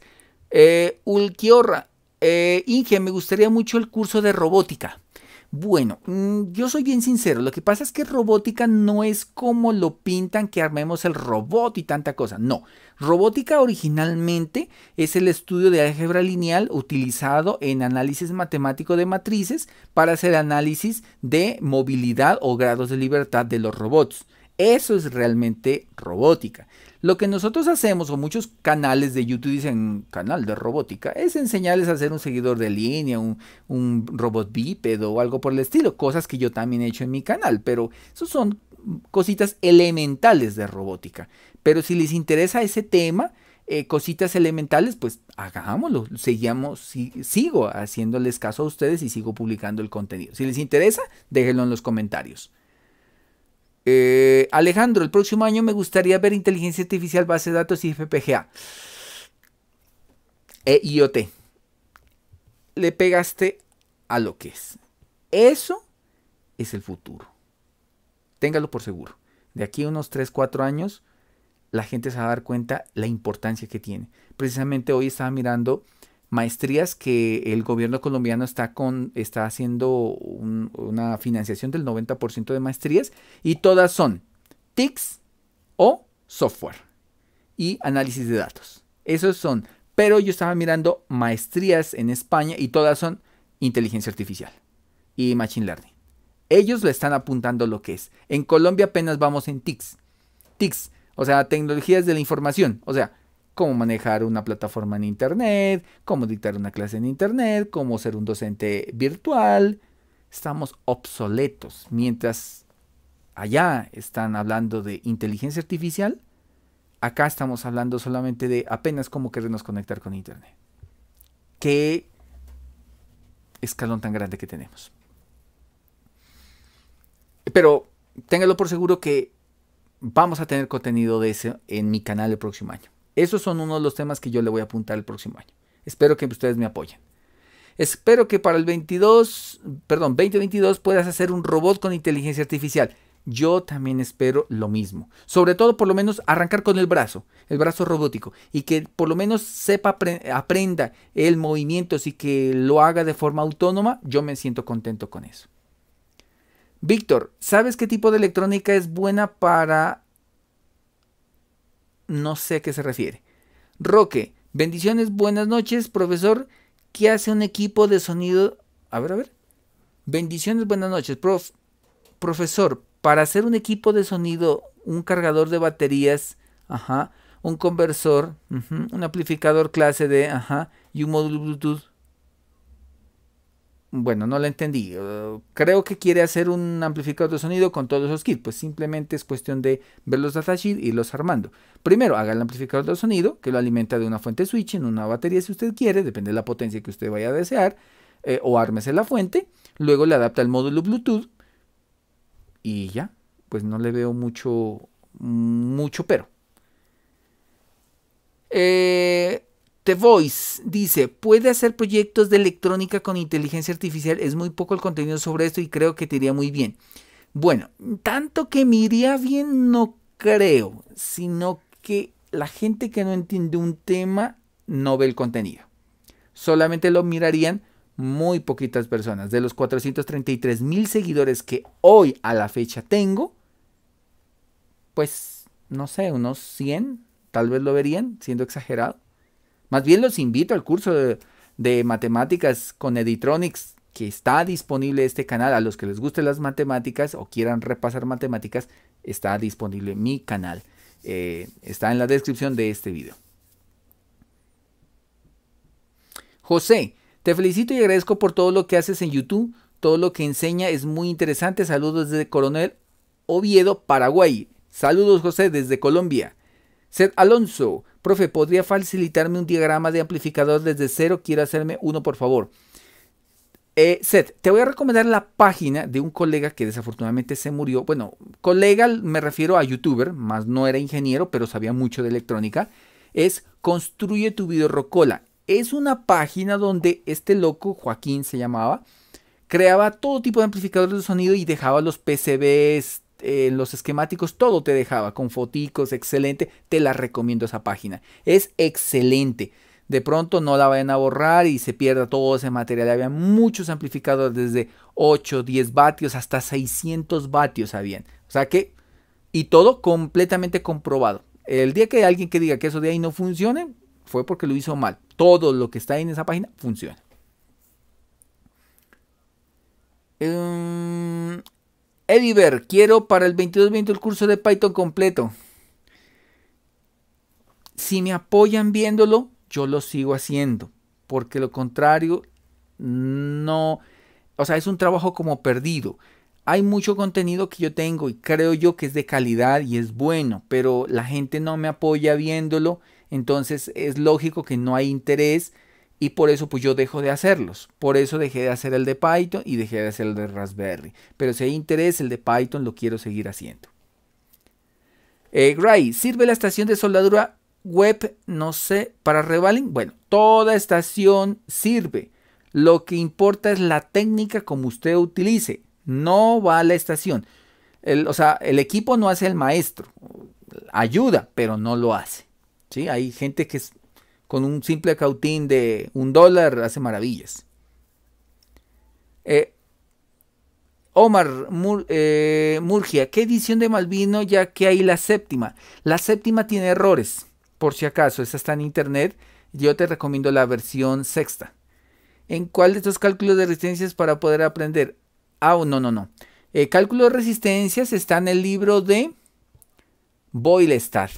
Eh, Ulquiorra, eh, Inge, me gustaría mucho el curso de robótica. Bueno, mm, yo soy bien sincero, lo que pasa es que robótica no es como lo pintan que armemos el robot y tanta cosa, no. Robótica originalmente es el estudio de álgebra lineal utilizado en análisis matemático de matrices para hacer análisis de movilidad o grados de libertad de los robots. Eso es realmente robótica. Lo que nosotros hacemos, o muchos canales de YouTube dicen canal de robótica, es enseñarles a hacer un seguidor de línea, un, robot bípedo o algo por el estilo, cosas que yo también he hecho en mi canal, pero eso son cositas elementales de robótica. Pero si les interesa ese tema, eh, cositas elementales, pues hagámoslo. Seguimos, sigo haciéndoles caso a ustedes y sigo publicando el contenido. Si les interesa, déjenlo en los comentarios. Eh, Alejandro, el próximo año me gustaría ver inteligencia artificial, base de datos y FPGA. E IoT. Le pegaste a lo que es. Eso es el futuro. Téngalo por seguro. De aquí a unos 3, 4 años, la gente se va a dar cuenta la importancia que tiene. Precisamente hoy estaba mirando maestrías que el gobierno colombiano está, con, está haciendo una financiación del 90% de maestrías y todas son TICs o software y análisis de datos. Esos son, pero yo estaba mirando maestrías en España y todas son inteligencia artificial y machine learning. Ellos le están apuntando lo que es. En Colombia apenas vamos en TICs. TICs, o sea, tecnologías de la información, o sea, cómo manejar una plataforma en Internet, cómo dictar una clase en Internet, cómo ser un docente virtual. Estamos obsoletos. Mientras allá están hablando de inteligencia artificial, acá estamos hablando solamente de apenas cómo querernos conectar con Internet. Qué escalón tan grande que tenemos. Pero téngalo por seguro que vamos a tener contenido de ese en mi canal el próximo año. Esos son uno de los temas que yo le voy a apuntar el próximo año. Espero que ustedes me apoyen. Espero que para el 22, perdón, 2022 puedas hacer un robot con inteligencia artificial. Yo también espero lo mismo. Sobre todo, por lo menos, arrancar con el brazo, el brazo robótico, y que por lo menos sepa, aprenda el movimiento, y que lo haga de forma autónoma. Yo me siento contento con eso. Víctor, ¿sabes qué tipo de electrónica es buena para no sé a qué se refiere. Roque, bendiciones, buenas noches, profesor. ¿Qué hace un equipo de sonido? A ver, a ver. Bendiciones, buenas noches, prof. Profesor, para hacer un equipo de sonido, un cargador de baterías, ajá, un conversor, un amplificador clase D, ajá, y un módulo Bluetooth, bueno, no la entendí. Eh, creo que quiere hacer un amplificador de sonido con todos esos kits. Pues simplemente es cuestión de ver los datasheets y los armando. Primero, haga el amplificador de sonido, que lo alimenta de una fuente switch en una batería si usted quiere, depende de la potencia que usted vaya a desear, eh, o ármese la fuente. Luego le adapta el módulo Bluetooth y ya, pues no le veo mucho, mucho pero. Eh, The Voice dice, puede hacer proyectos de electrónica con inteligencia artificial, es muy poco el contenido sobre esto y creo que te iría muy bien. Bueno, tanto que me iría bien no creo, sino que la gente que no entiende un tema no ve el contenido. Solamente lo mirarían muy poquitas personas. De los 433 mil seguidores que hoy a la fecha tengo, pues no sé, unos 100 tal vez lo verían, siendo exagerado. Más bien los invito al curso de, matemáticas con Editronics que está disponible este canal. A los que les gusten las matemáticas o quieran repasar matemáticas, está disponible mi canal. Eh, está en la descripción de este video. José, te felicito y agradezco por todo lo que haces en YouTube. Todo lo que enseña es muy interesante. Saludos desde Coronel Oviedo, Paraguay. Saludos José desde Colombia. Seth Alonso, profe, ¿podría facilitarme un diagrama de amplificador desde cero? Quiero hacerme uno, por favor. Eh, Seth, te voy a recomendar la página de un colega que desafortunadamente se murió. Bueno, colega me refiero a youtuber, más no era ingeniero, pero sabía mucho de electrónica. Es Construye tu rocola. Es una página donde este loco, Joaquín se llamaba, creaba todo tipo de amplificadores de sonido y dejaba los PCBs en eh, los esquemáticos, todo te dejaba con foticos, excelente. Te la recomiendo esa página. Es excelente. De pronto no la vayan a borrar y se pierda todo ese material. Había muchos amplificadores desde 8, 10 vatios hasta 600 vatios habían. O sea que, y todo completamente comprobado. El día que alguien que diga que eso de ahí no funcione, fue porque lo hizo mal. Todo lo que está en esa página funciona. Em, Ediver, quiero para el 22 el curso de Python completo. Si me apoyan viéndolo, yo lo sigo haciendo, porque lo contrario, no, o sea, es un trabajo como perdido. Hay mucho contenido que yo tengo y creo yo que es de calidad y es bueno, pero la gente no me apoya viéndolo, entonces es lógico que no hay interés y por eso pues yo dejo de hacerlos. Por eso dejé de hacer el de Python y dejé de hacer el de Raspberry. Pero si hay interés, el de Python lo quiero seguir haciendo. Eh, Gray, ¿sirve la estación de soldadura web, no sé, para revaling? Bueno, toda estación sirve. Lo que importa es la técnica como usted utilice. No va a la estación. El, o sea, el equipo no hace el maestro. Ayuda, pero no lo hace. ¿Sí? Hay gente que con un simple cautín de un dólar hace maravillas. Eh, Omar eh, Murgia, ¿qué edición de Malvino ya que hay la séptima? La séptima tiene errores, por si acaso, esa está en internet. Yo te recomiendo la versión sexta. ¿En cuál de estos cálculos de resistencias para poder aprender? Ah, oh, no, no, no. Cálculos eh, cálculo de resistencias está en el libro de Boylestad.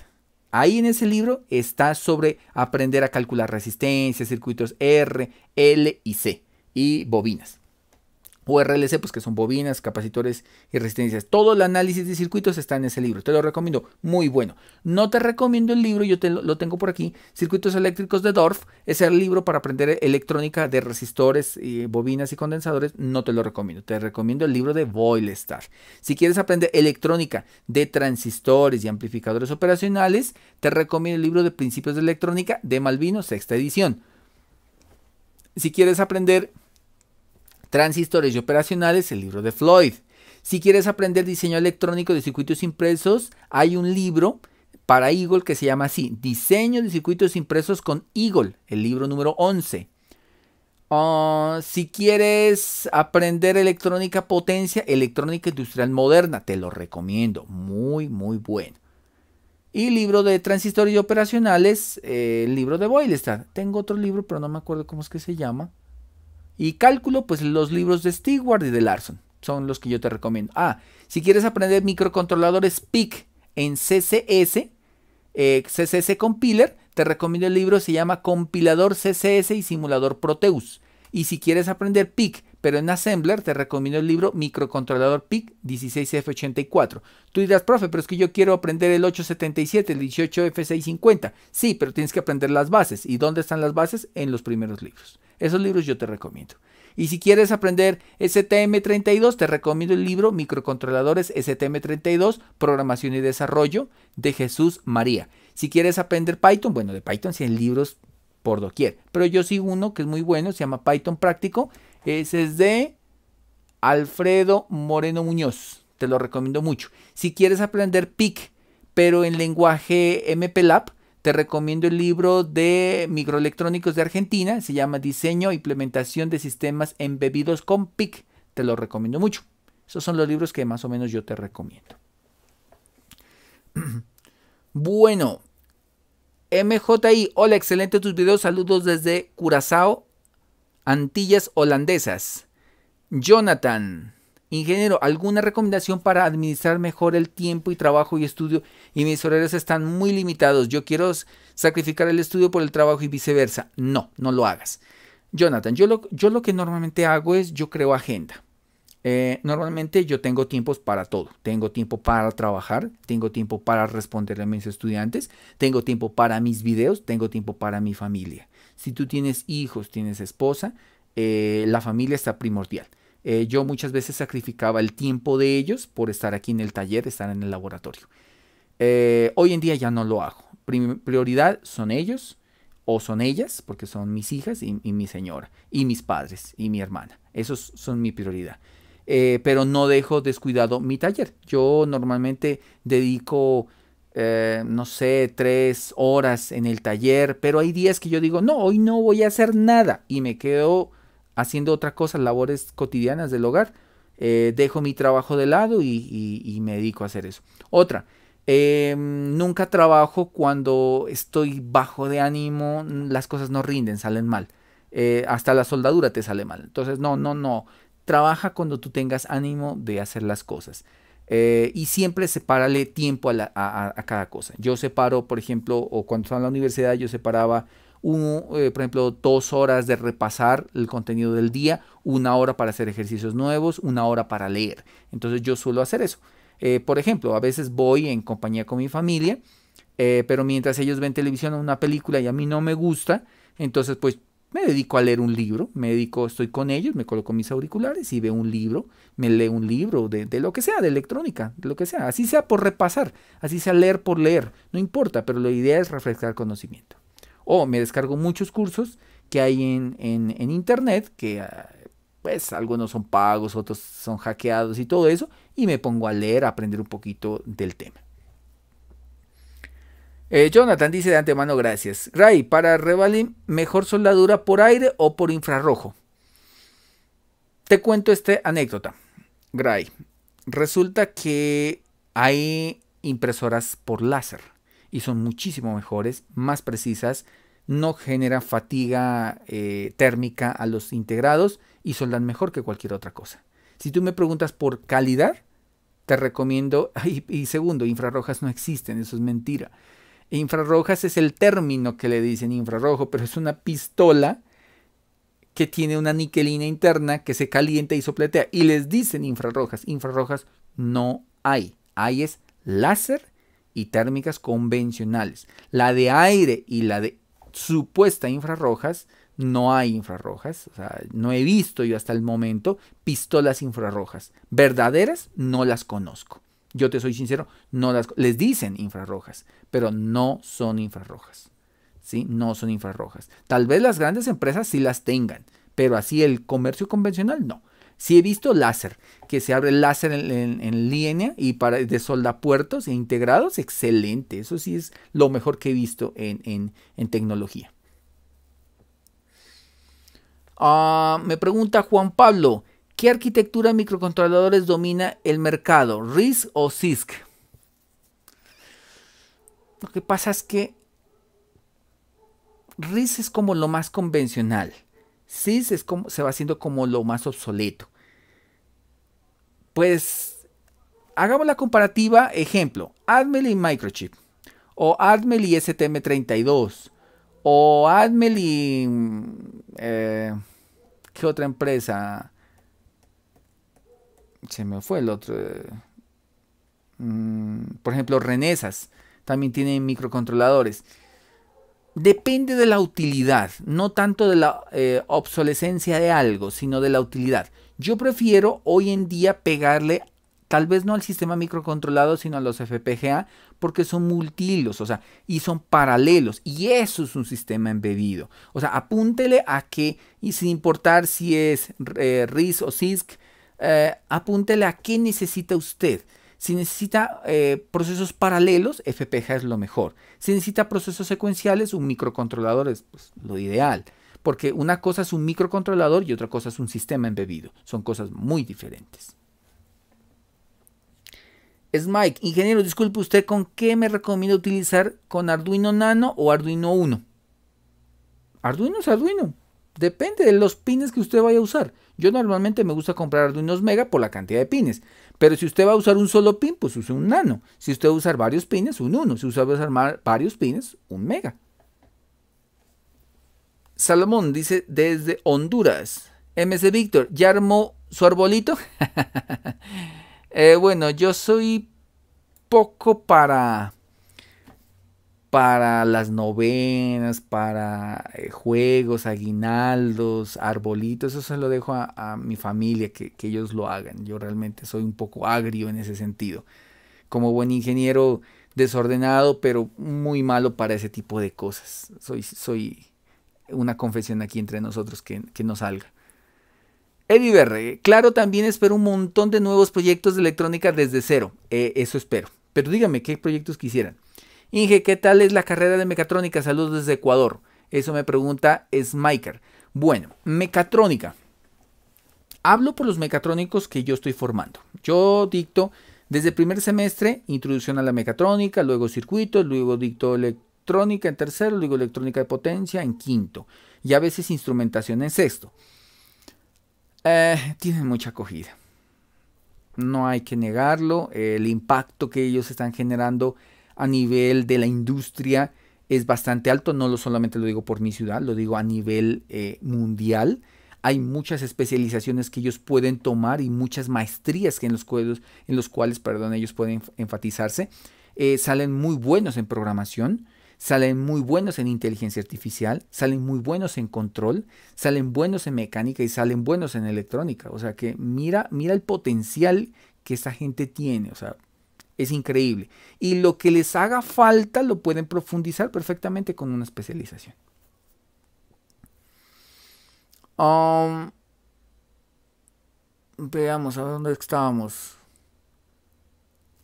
Ahí en ese libro está sobre aprender a calcular resistencias, circuitos R, L y C y bobinas o RLC, pues que son bobinas, capacitores y resistencias. Todo el análisis de circuitos está en ese libro, te lo recomiendo, muy bueno. No te recomiendo el libro, yo te lo, tengo por aquí, Circuitos Eléctricos de Dorf, es el libro para aprender electrónica de resistores, y bobinas y condensadores, no te lo recomiendo, te recomiendo el libro de Boilestar. Si quieres aprender electrónica de transistores y amplificadores operacionales, te recomiendo el libro de Principios de Electrónica de Malvino, sexta edición. Si quieres aprender transistores y operacionales, el libro de Floyd. Si quieres aprender diseño electrónico de circuitos impresos, hay un libro para Eagle que se llama así, Diseño de circuitos impresos con Eagle, el libro número 11. Ah, si quieres aprender electrónica potencia, electrónica industrial moderna, te lo recomiendo, muy, muy bueno. Y libro de transistores y operacionales, eh, el libro de Boylestad. Tengo otro libro, pero no me acuerdo cómo es que se llama. Y cálculo, pues los libros de Stewart y de Larson son los que yo te recomiendo. Ah, si quieres aprender microcontroladores PIC en CCS, eh, CCS Compiler, te recomiendo el libro, se llama Compilador CCS y Simulador Proteus. Y si quieres aprender PIC pero en Assembler te recomiendo el libro Microcontrolador PIC 16F84. Tú dirás, profe, pero es que yo quiero aprender el 877, el 18F650. Sí, pero tienes que aprender las bases. ¿Y dónde están las bases? En los primeros libros. Esos libros yo te recomiendo. Y si quieres aprender STM32, te recomiendo el libro Microcontroladores STM32, Programación y Desarrollo de Jesús María. Si quieres aprender Python, bueno, de Python sí hay libros por doquier. Pero yo sigo uno que es muy bueno, se llama Python Práctico ese es de Alfredo Moreno Muñoz. Te lo recomiendo mucho. Si quieres aprender PIC, pero en lenguaje MPLAB, te recomiendo el libro de Microelectrónicos de Argentina. Se llama Diseño e Implementación de Sistemas Embebidos con PIC. Te lo recomiendo mucho. Esos son los libros que más o menos yo te recomiendo. Bueno, MJI, hola, excelente tus videos, saludos desde Curazao, Antillas Holandesas. Jonathan. Ingeniero, ¿alguna recomendación para administrar mejor el tiempo y trabajo y estudio? Y mis horarios están muy limitados. Yo quiero sacrificar el estudio por el trabajo y viceversa. No, no lo hagas. Jonathan, yo lo, que normalmente hago es, yo creo agenda. Eh, normalmente yo tengo tiempos para todo. Tengo tiempo para trabajar, tengo tiempo para responderle a mis estudiantes, tengo tiempo para mis videos, tengo tiempo para mi familia. Si tú tienes hijos, tienes esposa, eh, la familia está primordial. Eh, yo muchas veces sacrificaba el tiempo de ellos por estar aquí en el taller, estar en el laboratorio. Eh, hoy en día ya no lo hago. Prioridad son ellos o son ellas, porque son mis hijas y, mi señora, y mis padres y mi hermana. Esos son mi prioridad. pero no dejo descuidado mi taller. Yo normalmente dedico eh, no sé, tres horas en el taller, pero hay días que yo digo, no, hoy no voy a hacer nada y me quedo haciendo otra cosa, labores cotidianas del hogar. Eh, dejo mi trabajo de lado y, me dedico a hacer eso. Otra, em, nunca trabajo cuando estoy bajo de ánimo, las cosas no rinden, salen mal. Eh, hasta la soldadura te sale mal. Entonces, no, no, no. Trabaja cuando tú tengas ánimo de hacer las cosas. Eh, y siempre sepárale tiempo a, cada cosa. Yo separo, por ejemplo, o cuando estaba en la universidad, yo separaba, eh, por ejemplo, dos horas de repasar el contenido del día, una hora para hacer ejercicios nuevos, una hora para leer. Entonces yo suelo hacer eso. Eh, por ejemplo, a veces voy en compañía con mi familia, pero mientras ellos ven televisión o una película y a mí no me gusta, entonces pues me dedico a leer un libro, me dedico, estoy con ellos, me coloco mis auriculares y veo un libro, me leo un libro de, lo que sea, de electrónica, de lo que sea, así sea por repasar, así sea leer por leer, no importa, pero la idea es refrescar conocimiento. O me descargo muchos cursos que hay en, en internet, que ah, pues algunos son pagos, otros son hackeados y todo eso, y me pongo a leer, a aprender un poquito del tema. Eh, Jonathan dice de antemano gracias. Ray, para Revalin, mejor soldadura por aire o por infrarrojo. Te cuento esta anécdota. Ray, resulta que hay impresoras por láser y son muchísimo mejores, más precisas, no generan fatiga eh, térmica a los integrados y soldan mejor que cualquier otra cosa. Si tú me preguntas por calidad, te recomiendo, y segundo, infrarrojas no existen, eso es mentira. Infrarrojas es el término que le dicen infrarrojo, pero es una pistola que tiene una niquelina interna que se calienta y sopletea. Y les dicen infrarrojas. Infrarrojas no hay. Hay es láser y térmicas convencionales. La de aire y la de supuesta infrarrojas, no hay infrarrojas. O sea, no he visto yo hasta el momento pistolas infrarrojas. Verdaderas no las conozco. Yo te soy sincero, no las les dicen infrarrojas, pero no son infrarrojas. ¿sí? No son infrarrojas. Tal vez las grandes empresas sí las tengan, pero así el comercio convencional no. Sí he visto láser, que se abre láser en, línea y para, de soldapuertos e integrados, excelente. Eso sí es lo mejor que he visto en, tecnología. Ah, me pregunta Juan Pablo, ¿Qué arquitectura de microcontroladores domina el mercado? RIS o CISC? Lo que pasa es que RISC es como lo más convencional. SIS es como, se va haciendo como lo más obsoleto. Pues hagamos la comparativa. Ejemplo, Admel y Microchip. O Admel y STM32. O Admel y... Mm, eh, ¿Qué otra empresa? se me fue el otro. Eh, mm, por ejemplo, Renesas también tienen microcontroladores. Depende de la utilidad, no tanto de la eh, obsolescencia de algo, sino de la utilidad. Yo prefiero hoy en día pegarle, tal vez no al sistema microcontrolado, sino a los FPGA, porque son multilos, o sea, y son paralelos, y eso es un sistema embebido. O sea, apúntele a que, y sin importar si es eh, RIS o CISC, eh, apúntele a qué necesita usted. Si necesita eh, procesos paralelos, FPGA es lo mejor. Si necesita procesos secuenciales, un microcontrolador es pues, lo ideal. Porque una cosa es un microcontrolador y otra cosa es un sistema embebido. Son cosas muy diferentes. Es Mike, ingeniero, disculpe usted, ¿con qué me recomienda utilizar con Arduino Nano o Arduino 1? Arduino es Arduino. Depende de los pines que usted vaya a usar. Yo normalmente me gusta comprar unos Mega por la cantidad de pines, pero si usted va a usar un solo pin, pues use un nano. Si usted va a usar varios pines, un uno. Si usted va a usar varios pines, un mega. Salomón dice desde Honduras. MC Víctor, ¿ya armó su arbolito? Eh, bueno, yo soy poco para para las novenas, para eh, juegos, aguinaldos, arbolitos, eso se lo dejo a, mi familia, que, ellos lo hagan. Yo realmente soy un poco agrio en ese sentido. Como buen ingeniero desordenado, pero muy malo para ese tipo de cosas. Soy, soy una confesión aquí entre nosotros que, que no salga. Eddie Berre, claro, también espero un montón de nuevos proyectos de electrónica desde cero. Eh, eso espero. Pero dígame, ¿qué proyectos quisieran? Inge, ¿qué tal es la carrera de mecatrónica? Saludos desde Ecuador. Eso me pregunta Smiker. Bueno, mecatrónica. Hablo por los mecatrónicos que yo estoy formando. Yo dicto desde el primer semestre introducción a la mecatrónica, luego circuitos, luego dicto electrónica en tercero, luego electrónica de potencia en quinto y a veces instrumentación en sexto. Tiene eh, tienen mucha acogida. No hay que negarlo. El impacto que ellos están generando a nivel de la industria es bastante alto, no lo solamente lo digo por mi ciudad, lo digo a nivel eh, mundial. Hay muchas especializaciones que ellos pueden tomar y muchas maestrías que en, los cuales, en los cuales perdón, ellos pueden enfatizarse. Eh, salen muy buenos en programación, salen muy buenos en inteligencia artificial, salen muy buenos en control, salen buenos en mecánica y salen buenos en electrónica. O sea que mira, mira el potencial que esa gente tiene. O sea, es increíble. Y lo que les haga falta lo pueden profundizar perfectamente con una especialización. Um, veamos, ¿a dónde estábamos?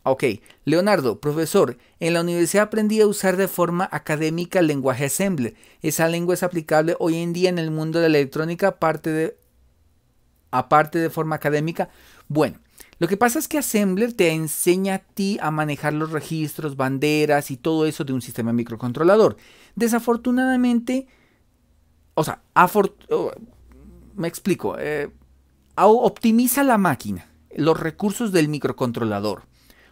Ok, Leonardo, profesor, en la universidad aprendí a usar de forma académica el lenguaje assembler. Esa lengua es aplicable hoy en día en el mundo de la electrónica, aparte de, aparte de forma académica. Bueno, lo que pasa es que Assembler te enseña a ti a manejar los registros, banderas y todo eso de un sistema microcontrolador. Desafortunadamente, o sea, oh, me explico, eh, optimiza la máquina, los recursos del microcontrolador,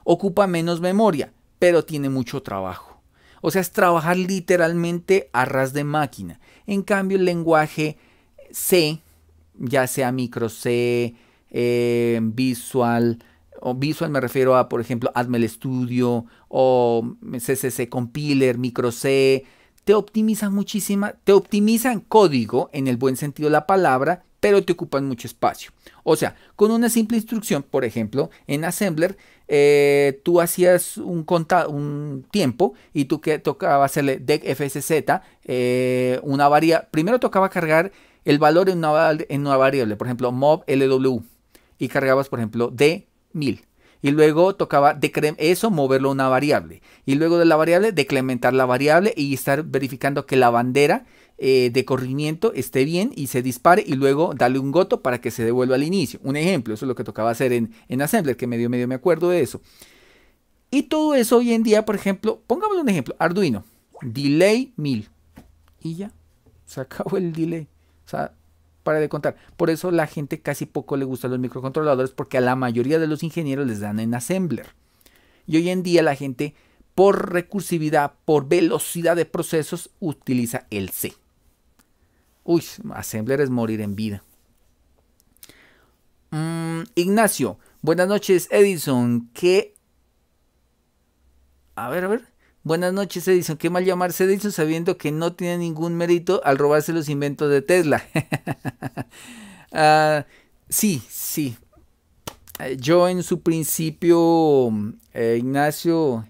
ocupa menos memoria, pero tiene mucho trabajo. O sea, es trabajar literalmente a ras de máquina. En cambio, el lenguaje C, ya sea micro C, Em, visual, o visual me refiero a, por ejemplo, Hazme Studio o CCC Compiler, Micro C te optimizan muchísima, te optimizan código en el buen sentido de la palabra, pero te ocupan mucho espacio. O sea, con una simple instrucción, por ejemplo, en Assembler, eh, tú hacías un, conta, un tiempo y tú que tocaba hacerle DEC FSZ, eh, una variable, primero tocaba cargar el valor en una, en una variable, por ejemplo, mob LW y cargabas, por ejemplo, de 1000. Y luego tocaba eso, moverlo a una variable. Y luego de la variable, decrementar la variable y estar verificando que la bandera eh, de corrimiento esté bien y se dispare y luego darle un goto para que se devuelva al inicio. Un ejemplo, eso es lo que tocaba hacer en, en Assembler, que medio, medio me acuerdo de eso. Y todo eso hoy en día, por ejemplo, pongámosle un ejemplo, Arduino, delay 1000. Y ya, se acabó el delay. O sea, para de contar. Por eso la gente casi poco le gusta los microcontroladores porque a la mayoría de los ingenieros les dan en assembler. Y hoy en día la gente por recursividad, por velocidad de procesos, utiliza el C. Uy, assembler es morir en vida. Mm, Ignacio, buenas noches, Edison. que... A ver, a ver. Buenas noches, Edison. Qué mal llamarse Edison sabiendo que no tiene ningún mérito al robarse los inventos de Tesla. Ah, sí, sí. Eh, yo en su principio, eh, Ignacio,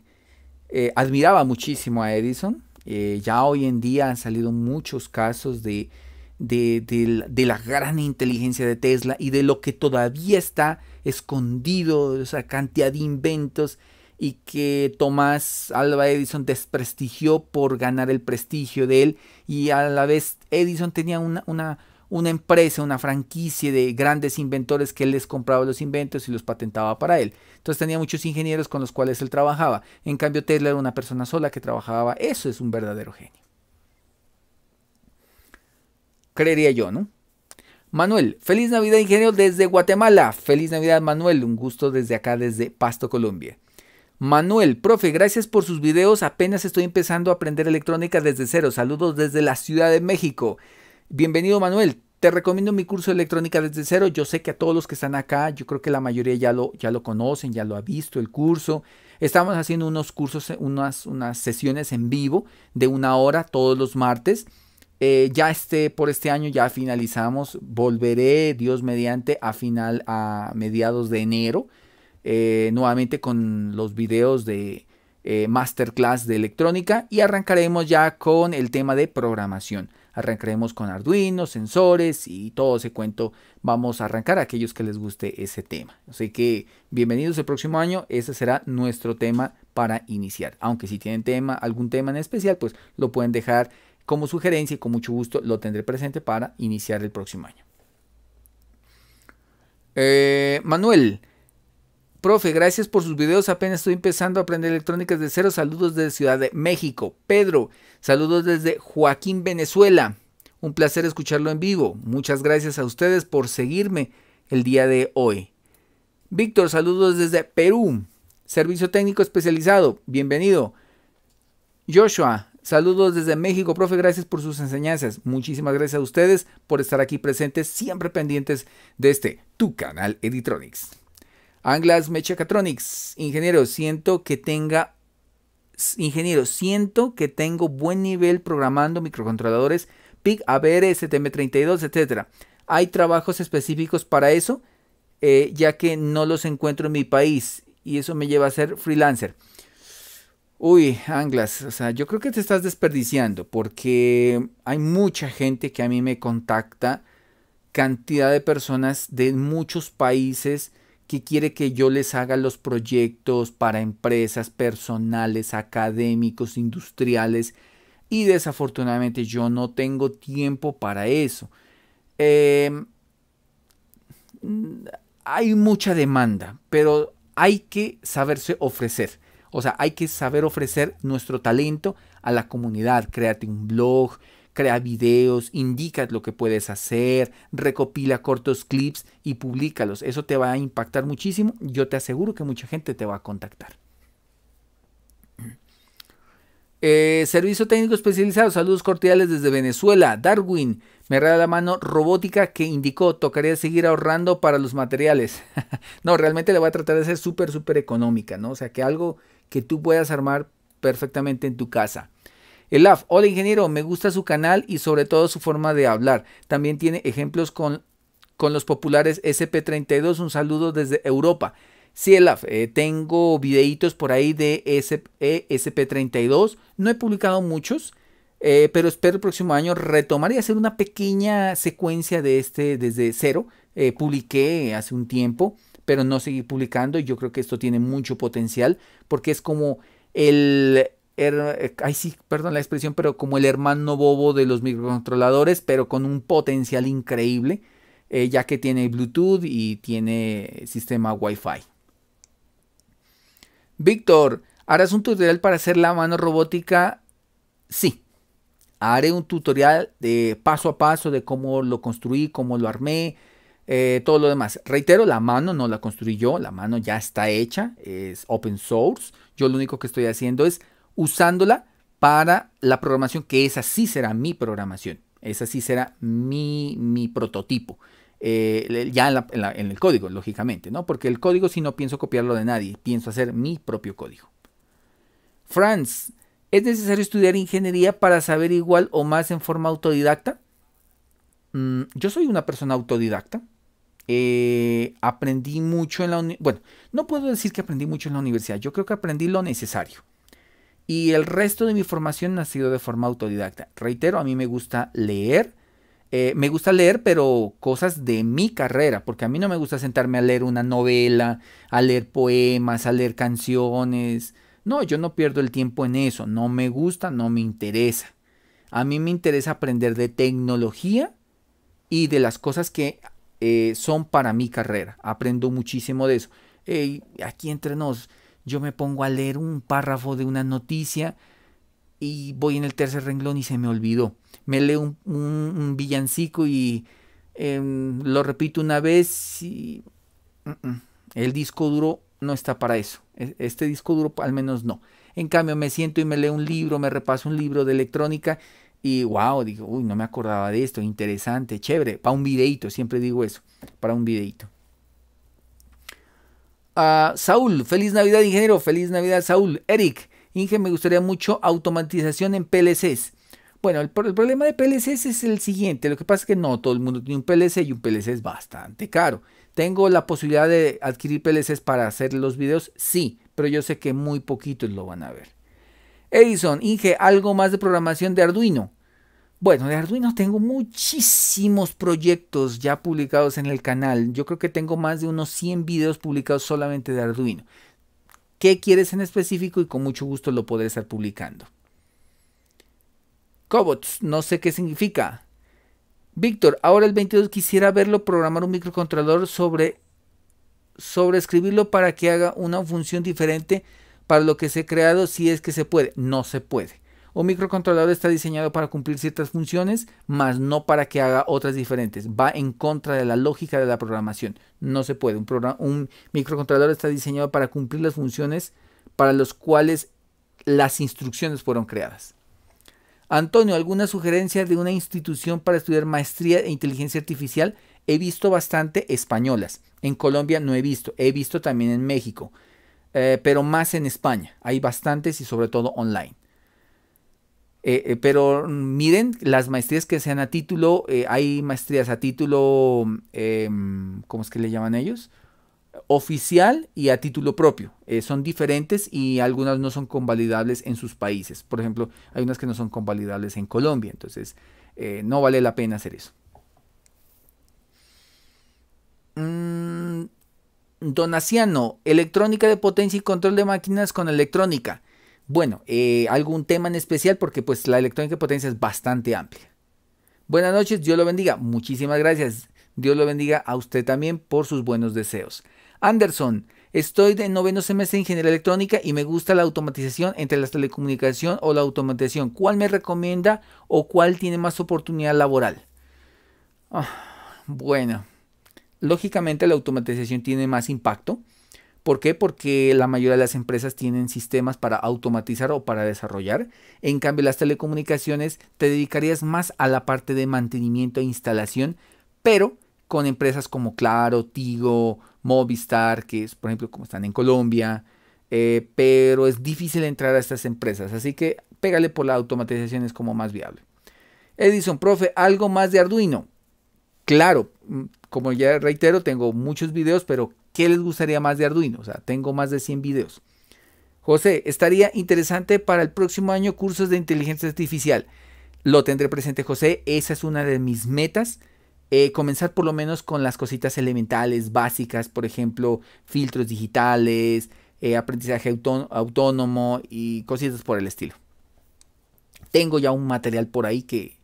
eh, admiraba muchísimo a Edison. ya hoy en día han salido muchos casos de, de, la gran inteligencia de Tesla y de lo que todavía está escondido, esa cantidad de inventos y que Tomás Alba Edison desprestigió por ganar el prestigio de él y a la vez Edison tenía una, una, una empresa, una franquicia de grandes inventores que él les compraba los inventos y los patentaba para él. Entonces tenía muchos ingenieros con los cuales él trabajaba. En cambio Tesla era una persona sola que trabajaba. Eso es un verdadero genio. Creería yo, ¿no? Manuel, feliz Navidad ingeniero desde Guatemala. Feliz Navidad Manuel, un gusto desde acá, desde Pasto, Colombia. Manuel, profe, gracias por sus videos. Apenas estoy empezando a aprender electrónica desde cero. Saludos desde la Ciudad de México. Bienvenido, Manuel. Te recomiendo mi curso de electrónica desde cero. Yo sé que a todos los que están acá, yo creo que la mayoría ya lo, ya lo conocen, ya lo ha visto el curso. Estamos haciendo unos cursos, unas, unas sesiones en vivo de una hora todos los martes. Eh, ya este, por este año ya finalizamos. Volveré, Dios mediante, a final, a mediados de enero eh, nuevamente con los videos de eh, masterclass de electrónica y arrancaremos ya con el tema de programación. Arrancaremos con Arduino, sensores y todo ese cuento. Vamos a arrancar a aquellos que les guste ese tema. Así que bienvenidos el próximo año. Ese será nuestro tema para iniciar. Aunque si tienen tema, algún tema en especial, pues lo pueden dejar como sugerencia y con mucho gusto lo tendré presente para iniciar el próximo año. Eh, Manuel. Profe, gracias por sus videos. Apenas estoy empezando a aprender electrónicas de cero. Saludos desde Ciudad de México. Pedro, saludos desde Joaquín, Venezuela. Un placer escucharlo en vivo. Muchas gracias a ustedes por seguirme el día de hoy. Víctor, saludos desde Perú. Servicio técnico especializado. Bienvenido. Joshua, saludos desde México. Profe, gracias por sus enseñanzas. Muchísimas gracias a ustedes por estar aquí presentes, siempre pendientes de este, tu canal Editronics. Anglas Catronics ingeniero, siento que tenga ingeniero, siento que tengo buen nivel programando microcontroladores PIC, ABR, STM32, etc. Hay trabajos específicos para eso, eh, ya que no los encuentro en mi país y eso me lleva a ser freelancer. Uy, Anglas, o sea, yo creo que te estás desperdiciando porque hay mucha gente que a mí me contacta, cantidad de personas de muchos países que quiere que yo les haga los proyectos para empresas personales, académicos, industriales, y desafortunadamente yo no tengo tiempo para eso. Em, hay mucha demanda, pero hay que saberse ofrecer. O sea, hay que saber ofrecer nuestro talento a la comunidad. Créate un blog, Crea videos, indica lo que puedes hacer, recopila cortos clips y públicalos. Eso te va a impactar muchísimo. Yo te aseguro que mucha gente te va a contactar. Eh, servicio técnico especializado, saludos cordiales desde Venezuela. Darwin, me regala la mano robótica que indicó, tocaría seguir ahorrando para los materiales. no, realmente le voy a tratar de ser súper, súper económica, ¿no? O sea, que algo que tú puedas armar perfectamente en tu casa. Elaf, hola ingeniero, me gusta su canal y sobre todo su forma de hablar. También tiene ejemplos con, con los populares SP32. Un saludo desde Europa. Sí, Elaf, eh, tengo videitos por ahí de SP32. Eh, no he publicado muchos, eh, pero espero el próximo año retomar y hacer una pequeña secuencia de este desde cero. publiqué hace un tiempo, pero no seguí publicando. y Yo creo que esto tiene mucho potencial porque es como el eh, ay sí, perdón la expresión, pero como el hermano bobo de los microcontroladores, pero con un potencial increíble, eh, ya que tiene Bluetooth y tiene sistema Wi-Fi. Víctor, ¿harás un tutorial para hacer la mano robótica? Sí. Haré un tutorial de paso a paso de cómo lo construí, cómo lo armé, eh, todo lo demás. Reitero, la mano no la construí yo, la mano ya está hecha, es open source. Yo lo único que estoy haciendo es usándola para la programación que esa sí será mi programación, esa sí será mi, prototipo. Eh, ya en, el código, lógicamente, ¿no? Porque el código si no pienso copiarlo de nadie, pienso hacer mi propio código. Franz, ¿es necesario estudiar ingeniería para saber igual o más en forma autodidacta? Mm, yo soy una persona autodidacta. Eh, aprendí mucho en la universidad. Bueno, no puedo decir que aprendí mucho en la universidad. Yo creo que aprendí lo necesario y el resto de mi formación ha sido de forma autodidacta. Reitero, a mí me gusta leer. Eh, me gusta leer, pero cosas de mi carrera, porque a mí no me gusta sentarme a leer una novela, a leer poemas, a leer canciones. No, yo no pierdo el tiempo en eso. No me gusta, no me interesa. A mí me interesa aprender de tecnología y de las cosas que eh, son para mi carrera. Aprendo muchísimo de eso. aquí entre nos, yo me pongo a leer un párrafo de una noticia y voy en el tercer renglón y se me olvidó. Me leo un, villancico y em, lo repito una vez y el disco duro no está para eso. E, este disco duro al menos no. En cambio me siento y me leo un libro, me repaso un libro de electrónica y wow, digo, uy, no me acordaba de esto, interesante, chévere, para un videito, siempre digo eso, para un videito. Saúl, feliz Navidad, ingeniero. Feliz Navidad, Saúl. Eric, Inge, me gustaría mucho automatización en PLCs. Bueno, el, el, problema de PLCs es el siguiente. Lo que pasa es que no todo el mundo tiene un PLC y un PLC es bastante caro. ¿Tengo la posibilidad de adquirir PLCs para hacer los videos? Sí, pero yo sé que muy poquitos lo van a ver. Edison, Inge, algo más de programación de Arduino. Bueno, de Arduino tengo muchísimos proyectos ya publicados en el canal. Yo creo que tengo más de unos 100 videos publicados solamente de Arduino. ¿Qué quieres en específico? Y con mucho gusto lo podré estar publicando. Cobots, no sé qué significa. Víctor, ahora el 22 quisiera verlo programar un microcontrolador sobre escribirlo para que haga una función diferente para lo que se ha creado si es que se puede. No se puede. Un microcontrolador está diseñado para cumplir ciertas funciones, mas no para que haga otras diferentes. Va en contra de la lógica de la programación. No se puede. Un, microcontrolador está diseñado para cumplir las funciones para las cuales las instrucciones fueron creadas. Antonio, ¿alguna sugerencia de una institución para estudiar maestría e inteligencia artificial? He visto bastante españolas. En Colombia no he visto. He visto también en México. Eh, pero más en España. Hay bastantes y sobre todo online. Eh, eh, pero miren las maestrías que sean a título, eh, hay maestrías a título, em, ¿cómo es que le llaman ellos? oficial y a título propio. son diferentes y algunas no son convalidables en sus países. Por ejemplo, hay unas que no son convalidables en Colombia, entonces no vale la pena hacer eso. Mm, Donaciano, electrónica de potencia y control de máquinas con electrónica. Bueno, eh, algún tema en especial porque pues la electrónica de potencia es bastante amplia. Buenas noches, Dios lo bendiga. Muchísimas gracias. Dios lo bendiga a usted también por sus buenos deseos. Anderson, estoy de noveno semestre de ingeniería electrónica y me gusta la automatización entre la telecomunicación o la automatización. ¿Cuál me recomienda o cuál tiene más oportunidad laboral? Ah, bueno, lógicamente la automatización tiene más impacto ¿Por qué? Porque la mayoría de las empresas tienen sistemas para automatizar o para desarrollar. En cambio, las telecomunicaciones te dedicarías más a la parte de mantenimiento e instalación, pero con empresas como Claro, Tigo, Movistar, que es por ejemplo como están en Colombia. Eh, pero es difícil entrar a estas empresas, así que pégale por la automatización es como más viable. Edison, profe, algo más de Arduino. Claro, mm, como ya reitero, tengo muchos videos, pero ¿Qué les gustaría más de Arduino? O sea, tengo más de 100 videos. José, estaría interesante para el próximo año cursos de inteligencia artificial. Lo tendré presente, José. Esa es una de mis metas. Eh, comenzar por lo menos con las cositas elementales, básicas, por ejemplo, filtros digitales, eh, aprendizaje autónomo y cositas por el estilo. Tengo ya un material por ahí que,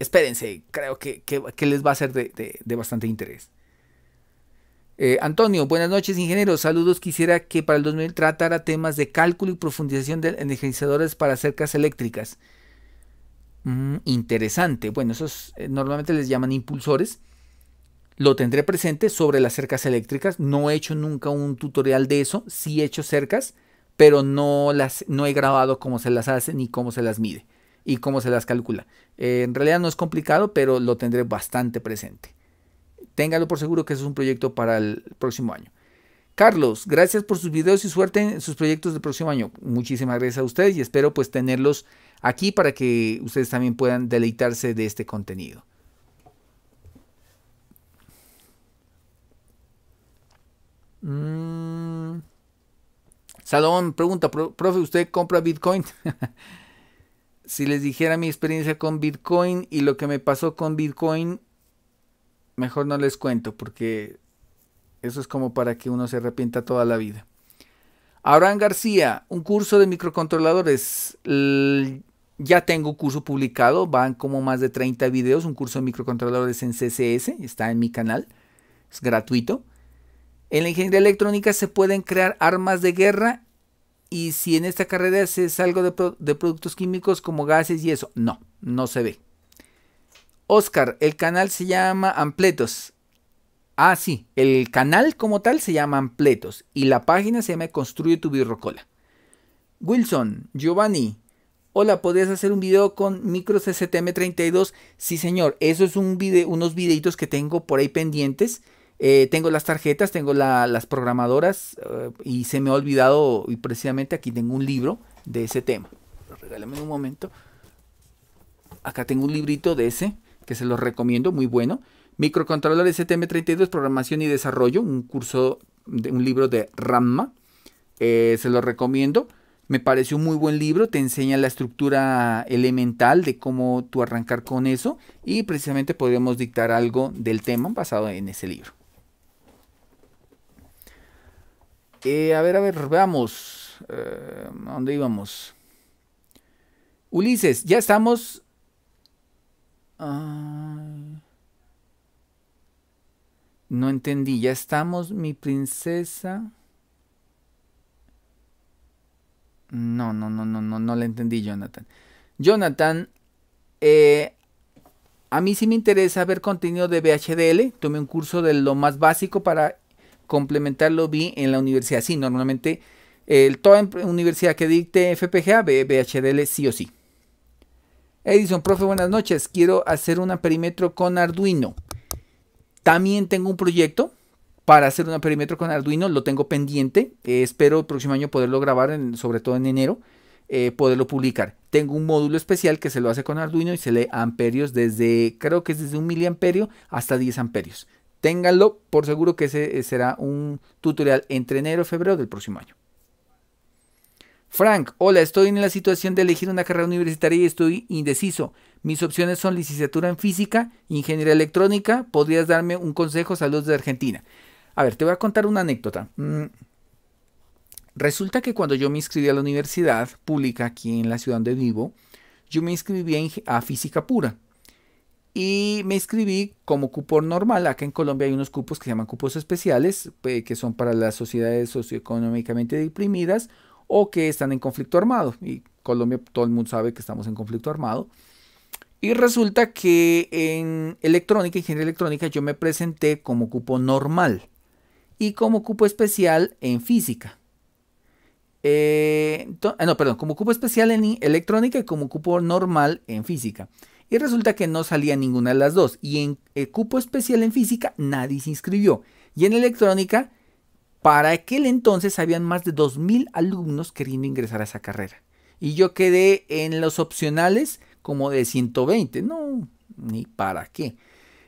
espérense, creo que, les va a ser de bastante interés. Eh, Antonio, buenas noches, ingeniero. Saludos. Quisiera que para el 2000 tratara temas de cálculo y profundización de energizadores para cercas eléctricas. Mm, interesante. Bueno, esos eh, normalmente les llaman impulsores. Lo tendré presente sobre las cercas eléctricas. No he hecho nunca un tutorial de eso. Sí he hecho cercas, pero no, las, no he grabado cómo se las hace ni cómo se las mide y cómo se las calcula. Eh, en realidad no es complicado, pero lo tendré bastante presente. Téngalo por seguro que ese es un proyecto para el próximo año. Carlos, gracias por sus videos y suerte en sus proyectos del próximo año. Muchísimas gracias a ustedes y espero pues tenerlos aquí para que ustedes también puedan deleitarse de este contenido. Mm. Salón pregunta, profe, ¿usted compra Bitcoin? si les dijera mi experiencia con Bitcoin y lo que me pasó con Bitcoin, mejor no les cuento porque eso es como para que uno se arrepienta toda la vida. Abraham García, un curso de microcontroladores. ya tengo curso publicado, van como más de 30 videos, un curso de microcontroladores en CCS está en mi canal, es gratuito. En la ingeniería electrónica se pueden crear armas de guerra y si en esta carrera se es algo de productos químicos como gases y eso, no, no se ve. Oscar, el canal se llama Ampletos. Ah, sí, el canal como tal se llama Ampletos y la página se llama Construye tu Birrocola. Wilson, Giovanni, hola, ¿podrías hacer un video con micros STM32? Sí, señor, eso es un video, unos videitos que tengo por ahí pendientes. Eh, tengo las tarjetas, tengo las programadoras eh, y se me ha olvidado, y precisamente aquí tengo un libro de ese tema. Regálame un momento. Acá tengo un librito de ese que se los recomiendo, muy bueno. microcontroladores STM32, Programación y Desarrollo, un curso, de, un libro de Ramma, eh, se los recomiendo. Me pareció un muy buen libro, te enseña la estructura elemental de cómo tú arrancar con eso y precisamente podríamos dictar algo del tema basado en ese libro. Eh, a ver, a ver, veamos. Eh, ¿A dónde íbamos? Ulises, ya estamos no entendí. Ya estamos, mi princesa. No, no, no, no, no, no la entendí, Jonathan. Jonathan, eh, a mí sí me interesa ver contenido de VHDL. Tomé un curso de lo más básico para complementarlo vi en la universidad. Sí, normalmente el toda em- universidad que dicte FPGA ve VHDL sí o sí. Edison, profe, buenas noches. Quiero hacer un amperímetro con Arduino. También tengo un proyecto para hacer un amperímetro con Arduino. Lo tengo pendiente. espero el próximo año poderlo grabar, sobre todo en enero, eh, poderlo publicar. Tengo un módulo especial que se lo hace con Arduino y se lee amperios desde, creo que es desde un miliamperio hasta 10 amperios. Ténganlo por seguro que ese eh, será un tutorial entre enero y febrero del próximo año. Frank, hola, estoy en la situación de elegir una carrera universitaria y estoy indeciso. Mis opciones son licenciatura en física, ingeniería electrónica. ¿Podrías darme un consejo? Saludos de Argentina. A ver, te voy a contar una anécdota. Mm. Resulta que cuando yo me inscribí a la universidad pública aquí en la ciudad donde vivo, yo me inscribí a física pura. Y me inscribí como cupo normal. Acá en Colombia hay unos cupos que se llaman cupos especiales, que son para las sociedades socioeconómicamente deprimidas o que están en conflicto armado. Y Colombia, todo el mundo sabe que estamos en conflicto armado. Y resulta que en electrónica, ingeniería electrónica, yo me presenté como cupo normal y como cupo especial en física. Eh, ah, no, perdón, como cupo especial en electrónica y como cupo normal en física. Y resulta que no salía ninguna de las dos. Y en eh, cupo especial en física nadie se inscribió. Y en electrónica para aquel entonces habían más de 2.000 alumnos queriendo ingresar a esa carrera. Y yo quedé en los opcionales como de 120. No, ni para qué.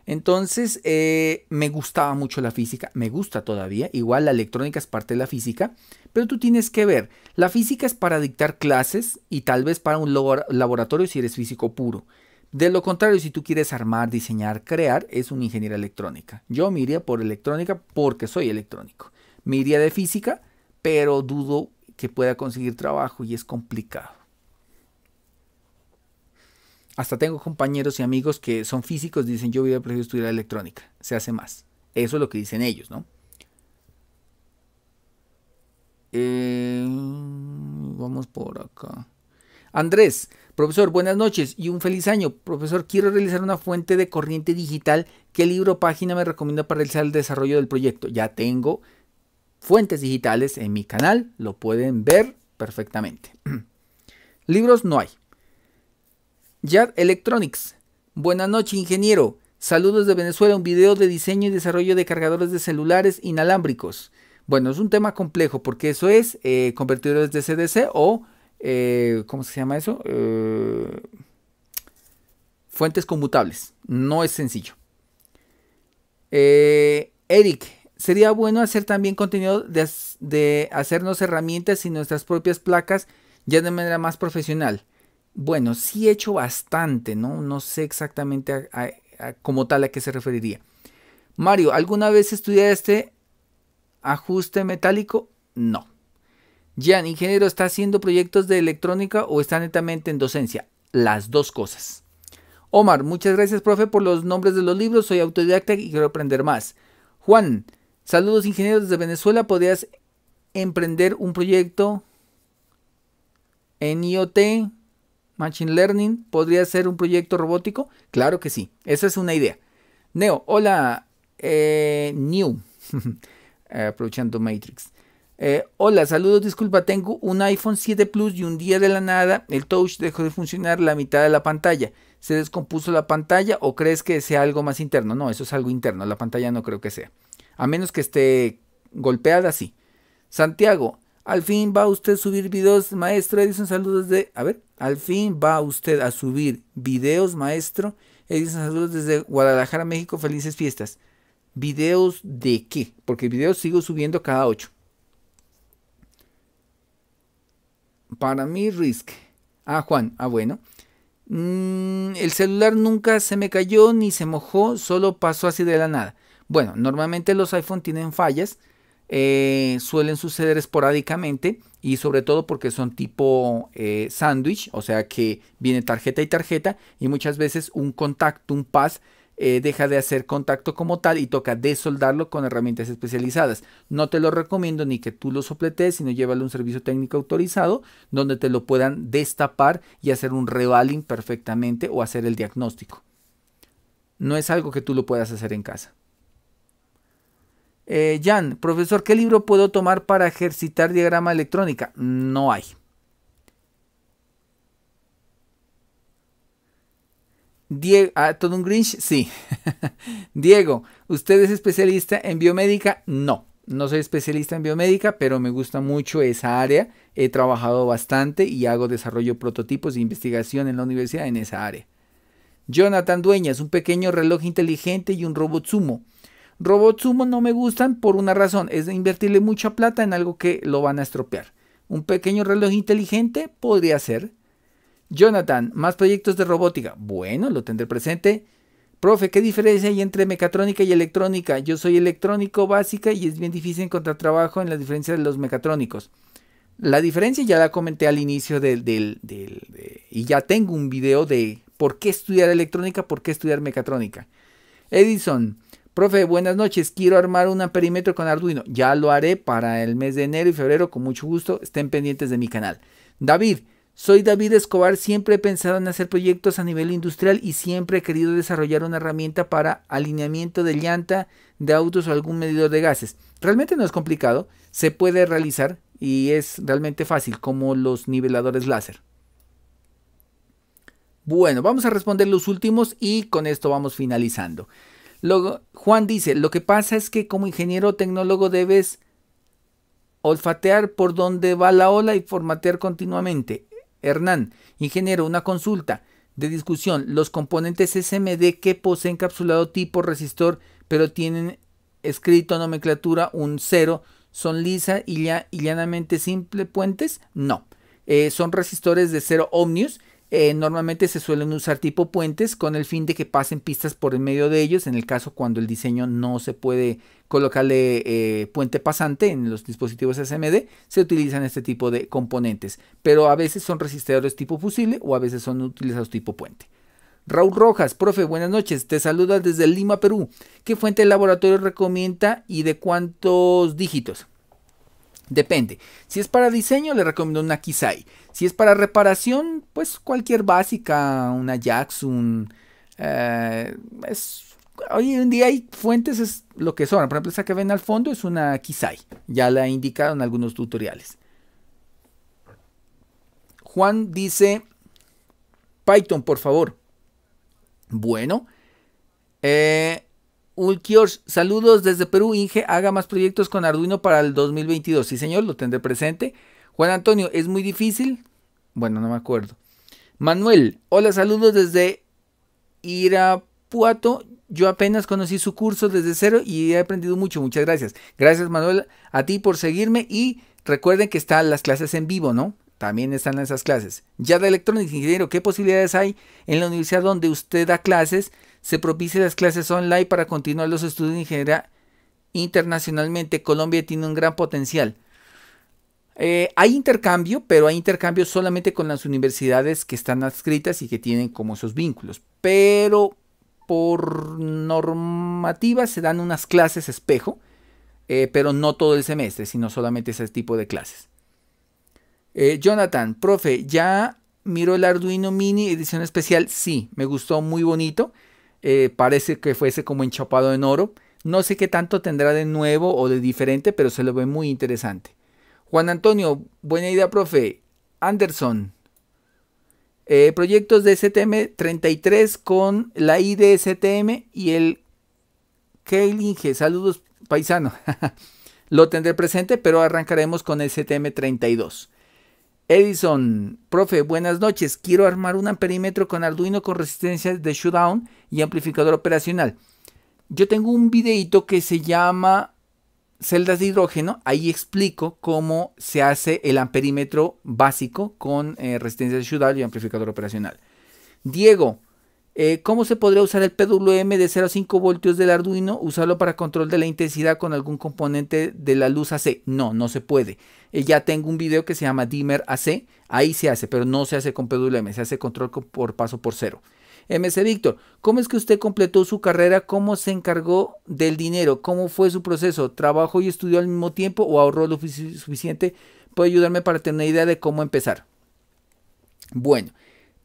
Entonces eh, me gustaba mucho la física, me gusta todavía, igual la electrónica es parte de la física, pero tú tienes que ver, la física es para dictar clases y tal vez para un laboratorio si eres físico puro. De lo contrario, si tú quieres armar, diseñar, crear, es un ingeniero electrónica. Yo me iría por electrónica porque soy electrónico. Me iría de física, pero dudo que pueda conseguir trabajo y es complicado. Hasta tengo compañeros y amigos que son físicos, dicen yo hubiera a estudiar electrónica, se hace más. Eso es lo que dicen ellos, ¿no? Eh, vamos por acá. Andrés, profesor, buenas noches y un feliz año. Profesor, quiero realizar una fuente de corriente digital. ¿Qué libro o página me recomienda para realizar el desarrollo del proyecto? Ya tengo fuentes digitales en mi canal, lo pueden ver perfectamente. Libros no hay. Yad Electronics. Buenas noches, ingeniero. Saludos de Venezuela, un video de diseño y desarrollo de cargadores de celulares inalámbricos. Bueno, es un tema complejo porque eso es eh, convertidores de CDC o, eh, ¿cómo se llama eso? Eh, fuentes conmutables. No es sencillo. Eric Sería bueno hacer también contenido de, hacernos herramientas y nuestras propias placas ya de manera más profesional. Bueno, sí he hecho bastante, ¿no? No sé exactamente a, como tal a qué se referiría. Mario, ¿alguna vez estudiaste ajuste metálico? No. Jan, ingeniero, ¿está haciendo proyectos de electrónica o está netamente en docencia? Las dos cosas. Omar, muchas gracias, profe, por los nombres de los libros. Soy autodidacta y quiero aprender más. Juan, Saludos ingenieros desde Venezuela. ¿Podrías emprender un proyecto en IoT, Machine Learning? ¿Podría ser un proyecto robótico? Claro que sí. Esa es una idea. Neo, hola. Eh, new. Eh, aprovechando Matrix. Eh, hola, saludos, disculpa, tengo un iPhone 7 Plus y un día de la nada el touch dejó de funcionar la mitad de la pantalla. ¿Se descompuso la pantalla o crees que sea algo más interno? No, eso es algo interno, la pantalla no creo que sea a menos que esté golpeada así. Santiago, al fin va usted a subir videos, maestro. Edison, saludos de. A ver, al fin va usted a subir videos, maestro. Edison, saludos desde Guadalajara, México. Felices fiestas. ¿Videos de qué? Porque videos sigo subiendo cada 8. Para mí, Risk. Ah, Juan. Ah, bueno. Mm, el celular nunca se me cayó ni se mojó, solo pasó así de la nada. Bueno, normalmente los iPhone tienen fallas, eh, suelen suceder esporádicamente y sobre todo porque son tipo eh, sándwich, o sea que viene tarjeta y tarjeta y muchas veces un contacto, un pas eh, deja de hacer contacto como tal y toca desoldarlo con herramientas especializadas. No te lo recomiendo ni que tú lo sopletes, sino llévalo a un servicio técnico autorizado donde te lo puedan destapar y hacer un reballing perfectamente o hacer el diagnóstico. No es algo que tú lo puedas hacer en casa. Eh, Jan, profesor, ¿qué libro puedo tomar para ejercitar diagrama electrónica? No hay. Diego, ah, todo un Grinch, sí. Diego, ¿usted es especialista en biomédica? No, no soy especialista en biomédica, pero me gusta mucho esa área. He trabajado bastante y hago desarrollo de prototipos e investigación en la universidad en esa área. Jonathan Dueñas, un pequeño reloj inteligente y un robot sumo. Robots Sumo no me gustan por una razón, es invertirle mucha plata en algo que lo van a estropear. Un pequeño reloj inteligente podría ser. Jonathan, más proyectos de robótica. Bueno, lo tendré presente. Profe, ¿qué diferencia hay entre mecatrónica y electrónica? Yo soy electrónico básica y es bien difícil encontrar trabajo en la diferencia de los mecatrónicos. La diferencia ya la comenté al inicio del... y ya tengo un video de por qué estudiar electrónica, por qué estudiar mecatrónica. Edison, Profe, buenas noches. Quiero armar un amperímetro con Arduino. Ya lo haré para el mes de enero y febrero. Con mucho gusto. Estén pendientes de mi canal. David, soy David Escobar. Siempre he pensado en hacer proyectos a nivel industrial y siempre he querido desarrollar una herramienta para alineamiento de llanta de autos o algún medidor de gases. Realmente no es complicado. Se puede realizar y es realmente fácil como los niveladores láser. Bueno, vamos a responder los últimos y con esto vamos finalizando. Luego, Juan dice, lo que pasa es que como ingeniero tecnólogo debes olfatear por dónde va la ola y formatear continuamente. Hernán, ingeniero, una consulta de discusión. Los componentes SMD que poseen encapsulado tipo resistor, pero tienen escrito nomenclatura un cero, son lisa y, llanamente simple puentes? No. Eh, son resistores de cero ohmios eh, normalmente se suelen usar tipo puentes con el fin de que pasen pistas por en medio de ellos en el caso cuando el diseño no se puede colocarle eh, puente pasante en los dispositivos SMD se utilizan este tipo de componentes pero a veces son resistores tipo fusible o a veces son utilizados tipo puente. Raúl Rojas, profe, buenas noches. Te saluda desde Lima, Perú. ¿Qué fuente de laboratorio recomienda y de cuántos dígitos? Depende. Si es para diseño, le recomiendo una Kisai. Si es para reparación, pues cualquier básica, una Jackson. Eh, hoy en día hay fuentes, es lo que son. Por ejemplo, esa que ven al fondo es una Kisai. Ya la he indicado en algunos tutoriales. Juan dice, Python, por favor. Bueno. Eh, Ulkiors, saludos desde Perú. Inge, haga más proyectos con Arduino para el 2022. Sí, señor, lo tendré presente. Juan Antonio, ¿es muy difícil? Bueno, no me acuerdo. Manuel, hola, saludos desde Irapuato. Yo apenas conocí su curso desde cero y he aprendido mucho. Muchas gracias. Gracias, Manuel, a ti por seguirme. Y recuerden que están las clases en vivo, ¿no? También están esas clases. Ya de electrónica, ingeniero, ¿qué posibilidades hay en la universidad donde usted da clases? se propicia las clases online para continuar los estudios en ingeniería internacionalmente. Colombia tiene un gran potencial. Eh, hay intercambio, pero hay intercambio solamente con las universidades que están adscritas y que tienen como esos vínculos. Pero por normativa se dan unas clases espejo, eh, pero no todo el semestre, sino solamente ese tipo de clases. Eh, Jonathan, profe, ¿ya miró el Arduino Mini edición especial? Sí, me gustó muy bonito. Eh, parece que fuese como enchapado en oro. No sé qué tanto tendrá de nuevo o de diferente, pero se lo ve muy interesante. Juan Antonio, buena idea, profe. Anderson. Eh, proyectos de STM 33 con la ID STM y el Keilinge. Saludos, paisano. lo tendré presente, pero arrancaremos con STM 32. Edison, profe, buenas noches. Quiero armar un amperímetro con Arduino con resistencia de shutdown y amplificador operacional. Yo tengo un videito que se llama celdas de hidrógeno, ahí explico cómo se hace el amperímetro básico con eh, resistencia de ciudad y amplificador operacional. Diego, eh, ¿cómo se podría usar el PWM de 0 a 5 voltios del Arduino? Usarlo para control de la intensidad con algún componente de la luz AC. No, no se puede. Eh, ya tengo un video que se llama Dimmer AC, ahí se hace, pero no se hace con PWM, se hace control por paso por cero. MC Víctor, ¿cómo es que usted completó su carrera? ¿Cómo se encargó del dinero? ¿Cómo fue su proceso? ¿Trabajo y estudió al mismo tiempo o ahorró lo suficiente? ¿Puede ayudarme para tener una idea de cómo empezar? Bueno,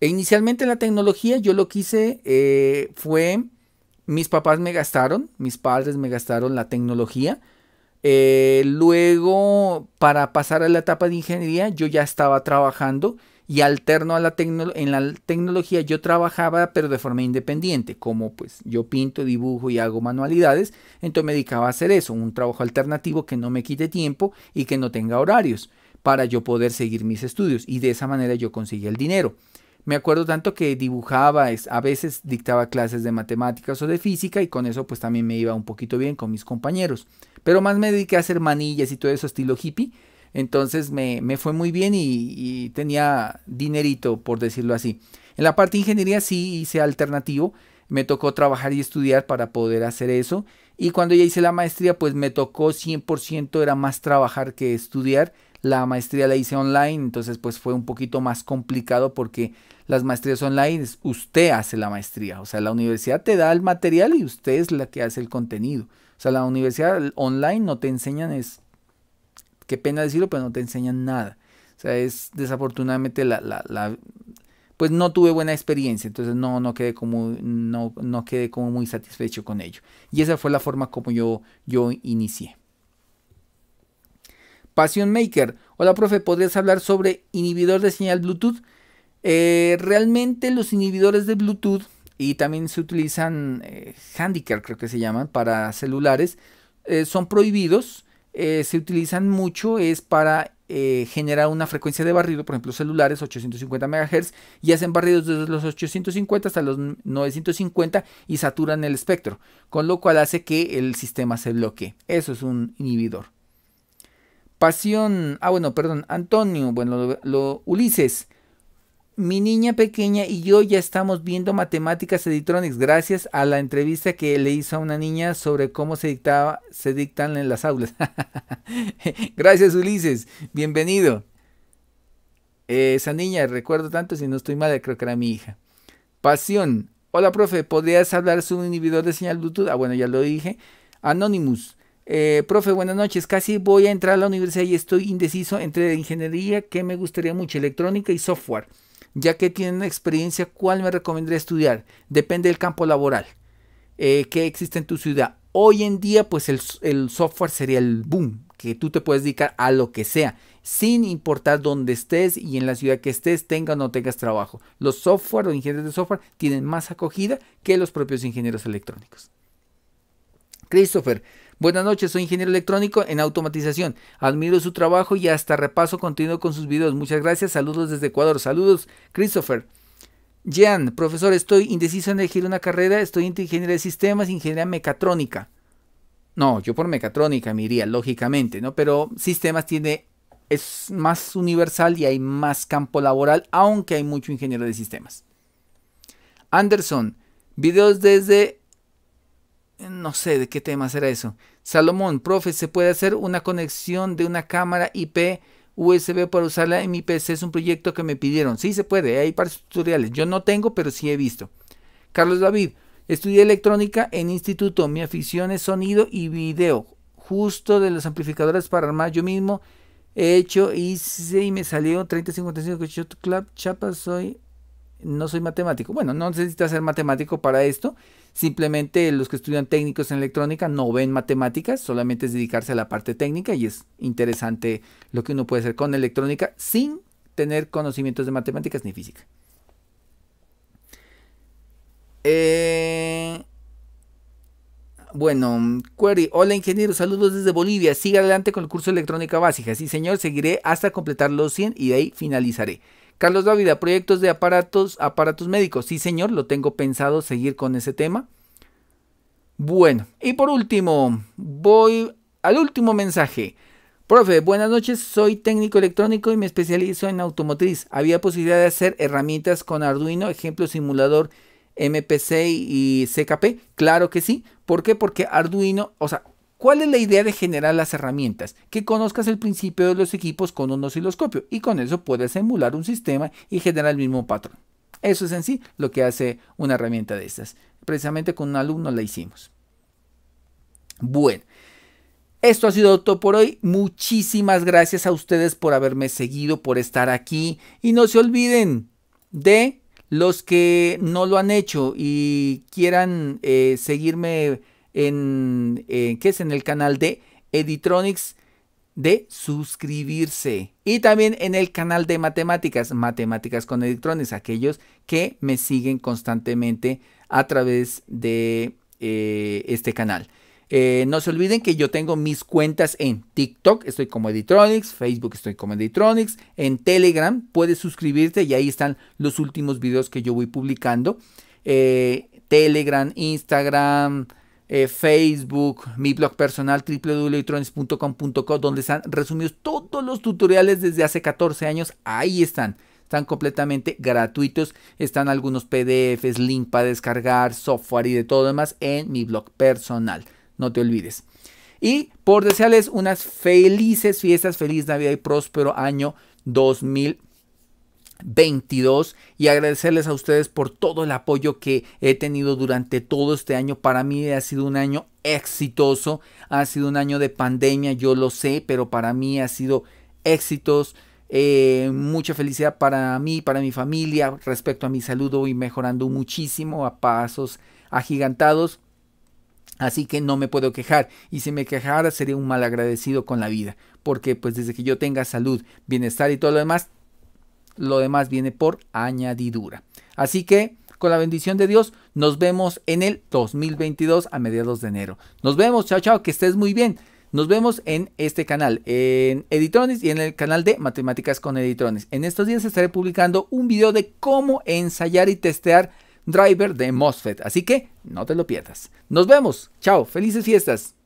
inicialmente la tecnología yo lo quise eh, fue, mis papás me gastaron, mis padres me gastaron la tecnología. Eh, luego, para pasar a la etapa de ingeniería, yo ya estaba trabajando y alterno a la en la tecnología yo trabajaba pero de forma independiente, como pues yo pinto, dibujo y hago manualidades, entonces me dedicaba a hacer eso, un trabajo alternativo que no me quite tiempo y que no tenga horarios para yo poder seguir mis estudios y de esa manera yo conseguía el dinero. Me acuerdo tanto que dibujaba, a veces dictaba clases de matemáticas o de física y con eso pues también me iba un poquito bien con mis compañeros. Pero más me dediqué a hacer manillas y todo eso estilo hippie entonces me, me fue muy bien y, tenía dinerito, por decirlo así. En la parte de ingeniería sí hice alternativo. Me tocó trabajar y estudiar para poder hacer eso. Y cuando ya hice la maestría, pues me tocó 100%, era más trabajar que estudiar. La maestría la hice online, entonces pues fue un poquito más complicado porque las maestrías online usted hace la maestría, o sea, la universidad te da el material y usted es la que hace el contenido. O sea, la universidad online no te enseñan es qué pena decirlo, pero no te enseñan nada. O sea, es desafortunadamente la, pues no tuve buena experiencia, entonces no, no, quedé como, no, no quedé como muy satisfecho con ello. Y esa fue la forma como yo, yo inicié. Passion Maker. Hola, profe, ¿podrías hablar sobre inhibidor de señal Bluetooth? Eh, realmente los inhibidores de Bluetooth y también se utilizan eh, Handicap creo que se llaman, para celulares, eh, son prohibidos eh, se utilizan mucho es para eh, generar una frecuencia de barrido, por ejemplo celulares 850 MHz, y hacen barridos desde los 850 hasta los 950 y saturan el espectro, con lo cual hace que el sistema se bloquee. Eso es un inhibidor. Pasión, ah bueno, perdón, Antonio, bueno, lo, Ulises, mi niña pequeña y yo ya estamos viendo matemáticas editronics gracias a la entrevista que le hizo a una niña sobre cómo se dictaba, se dictan en las aulas. gracias Ulises, bienvenido. Eh, esa niña, recuerdo tanto, si no estoy mal, creo que era mi hija. Pasión. Hola, profe, ¿podrías hablar sobre un inhibidor de señal Bluetooth? Ah, bueno, ya lo dije. Anonymous. Eh, profe, buenas noches. Casi voy a entrar a la universidad y estoy indeciso entre ingeniería, que me gustaría mucho, electrónica y software ya que tienen experiencia, ¿cuál me recomendaría estudiar? Depende del campo laboral eh, que existe en tu ciudad. Hoy en día, pues el, el software sería el boom, que tú te puedes dedicar a lo que sea, sin importar dónde estés y en la ciudad que estés, tenga o no tengas trabajo. Los software o ingenieros de software tienen más acogida que los propios ingenieros electrónicos. Christopher, Buenas noches, soy ingeniero electrónico en automatización. Admiro su trabajo y hasta repaso continuo con sus videos. Muchas gracias, saludos desde Ecuador. Saludos, Christopher. Jean, profesor, estoy indeciso en elegir una carrera. Estoy entre ingeniería de sistemas e ingeniería mecatrónica. No, yo por mecatrónica me iría, lógicamente, ¿no? Pero sistemas tiene, es más universal y hay más campo laboral, aunque hay mucho ingeniero de sistemas. Anderson, videos desde eh, no sé de qué tema será eso. Salomón, profe, ¿se puede hacer una conexión de una cámara IP USB para usarla en mi PC? Es un proyecto que me pidieron. Sí, se puede, hay varios tutoriales. Yo no tengo, pero sí he visto. Carlos David, estudié electrónica en instituto. Mi afición es sonido y video. Justo de los amplificadores para armar yo mismo. He hecho, hice y me salió 3055 Club Chapa. Soy no soy matemático. Bueno, no necesitas ser matemático para esto. Simplemente los que estudian técnicos en electrónica no ven matemáticas, solamente es dedicarse a la parte técnica y es interesante lo que uno puede hacer con electrónica sin tener conocimientos de matemáticas ni física. Eh, bueno, query. Hola ingeniero, saludos desde Bolivia. Siga adelante con el curso de electrónica básica. Sí, señor, seguiré hasta completar los 100 y de ahí finalizaré. Carlos David, proyectos de aparatos, aparatos médicos. Sí, señor, lo tengo pensado seguir con ese tema. Bueno, y por último, voy al último mensaje. Profe, buenas noches, soy técnico electrónico y me especializo en automotriz. Había posibilidad de hacer herramientas con Arduino, ejemplo simulador MPC y CKP. Claro que sí. ¿Por qué? Porque Arduino, o sea, ¿Cuál es la idea de generar las herramientas? Que conozcas el principio de los equipos con un osciloscopio y con eso puedes emular un sistema y generar el mismo patrón. Eso es en sí lo que hace una herramienta de estas. Precisamente con un alumno la hicimos. Bueno, esto ha sido todo por hoy. Muchísimas gracias a ustedes por haberme seguido, por estar aquí y no se olviden de los que no lo han hecho y quieran eh, seguirme en, eh, que es en el canal de Editronics de suscribirse. Y también en el canal de matemáticas, matemáticas con editronics, aquellos que me siguen constantemente a través de eh, este canal. Eh, no se olviden que yo tengo mis cuentas en TikTok, estoy como Editronics, Facebook estoy como Editronics, en Telegram puedes suscribirte y ahí están los últimos videos que yo voy publicando. Telegram, Instagram, eh, Facebook, mi blog personal www.itrones.com.co, donde están resumidos todos los tutoriales desde hace 14 años. Ahí están. Están completamente gratuitos. Están algunos PDFs, link para descargar, software y de todo demás en mi blog personal. No te olvides. Y por desearles unas felices fiestas, feliz Navidad y próspero año 2020. 22 y agradecerles a ustedes por todo el apoyo que he tenido durante todo este año. Para mí ha sido un año exitoso, ha sido un año de pandemia, yo lo sé, pero para mí ha sido éxitos. Eh, mucha felicidad para mí, para mi familia, respecto a mi salud voy mejorando muchísimo a pasos agigantados. Así que no me puedo quejar y si me quejara sería un mal agradecido con la vida, porque pues desde que yo tenga salud, bienestar y todo lo demás, lo demás viene por añadidura. Así que con la bendición de Dios, nos vemos en el 2022 a mediados de enero. Nos vemos, chao, chao, que estés muy bien. Nos vemos en este canal, en Editrones y en el canal de Matemáticas con Editrones. En estos días estaré publicando un video de cómo ensayar y testear driver de MOSFET. Así que no te lo pierdas. Nos vemos. Chao. Felices fiestas.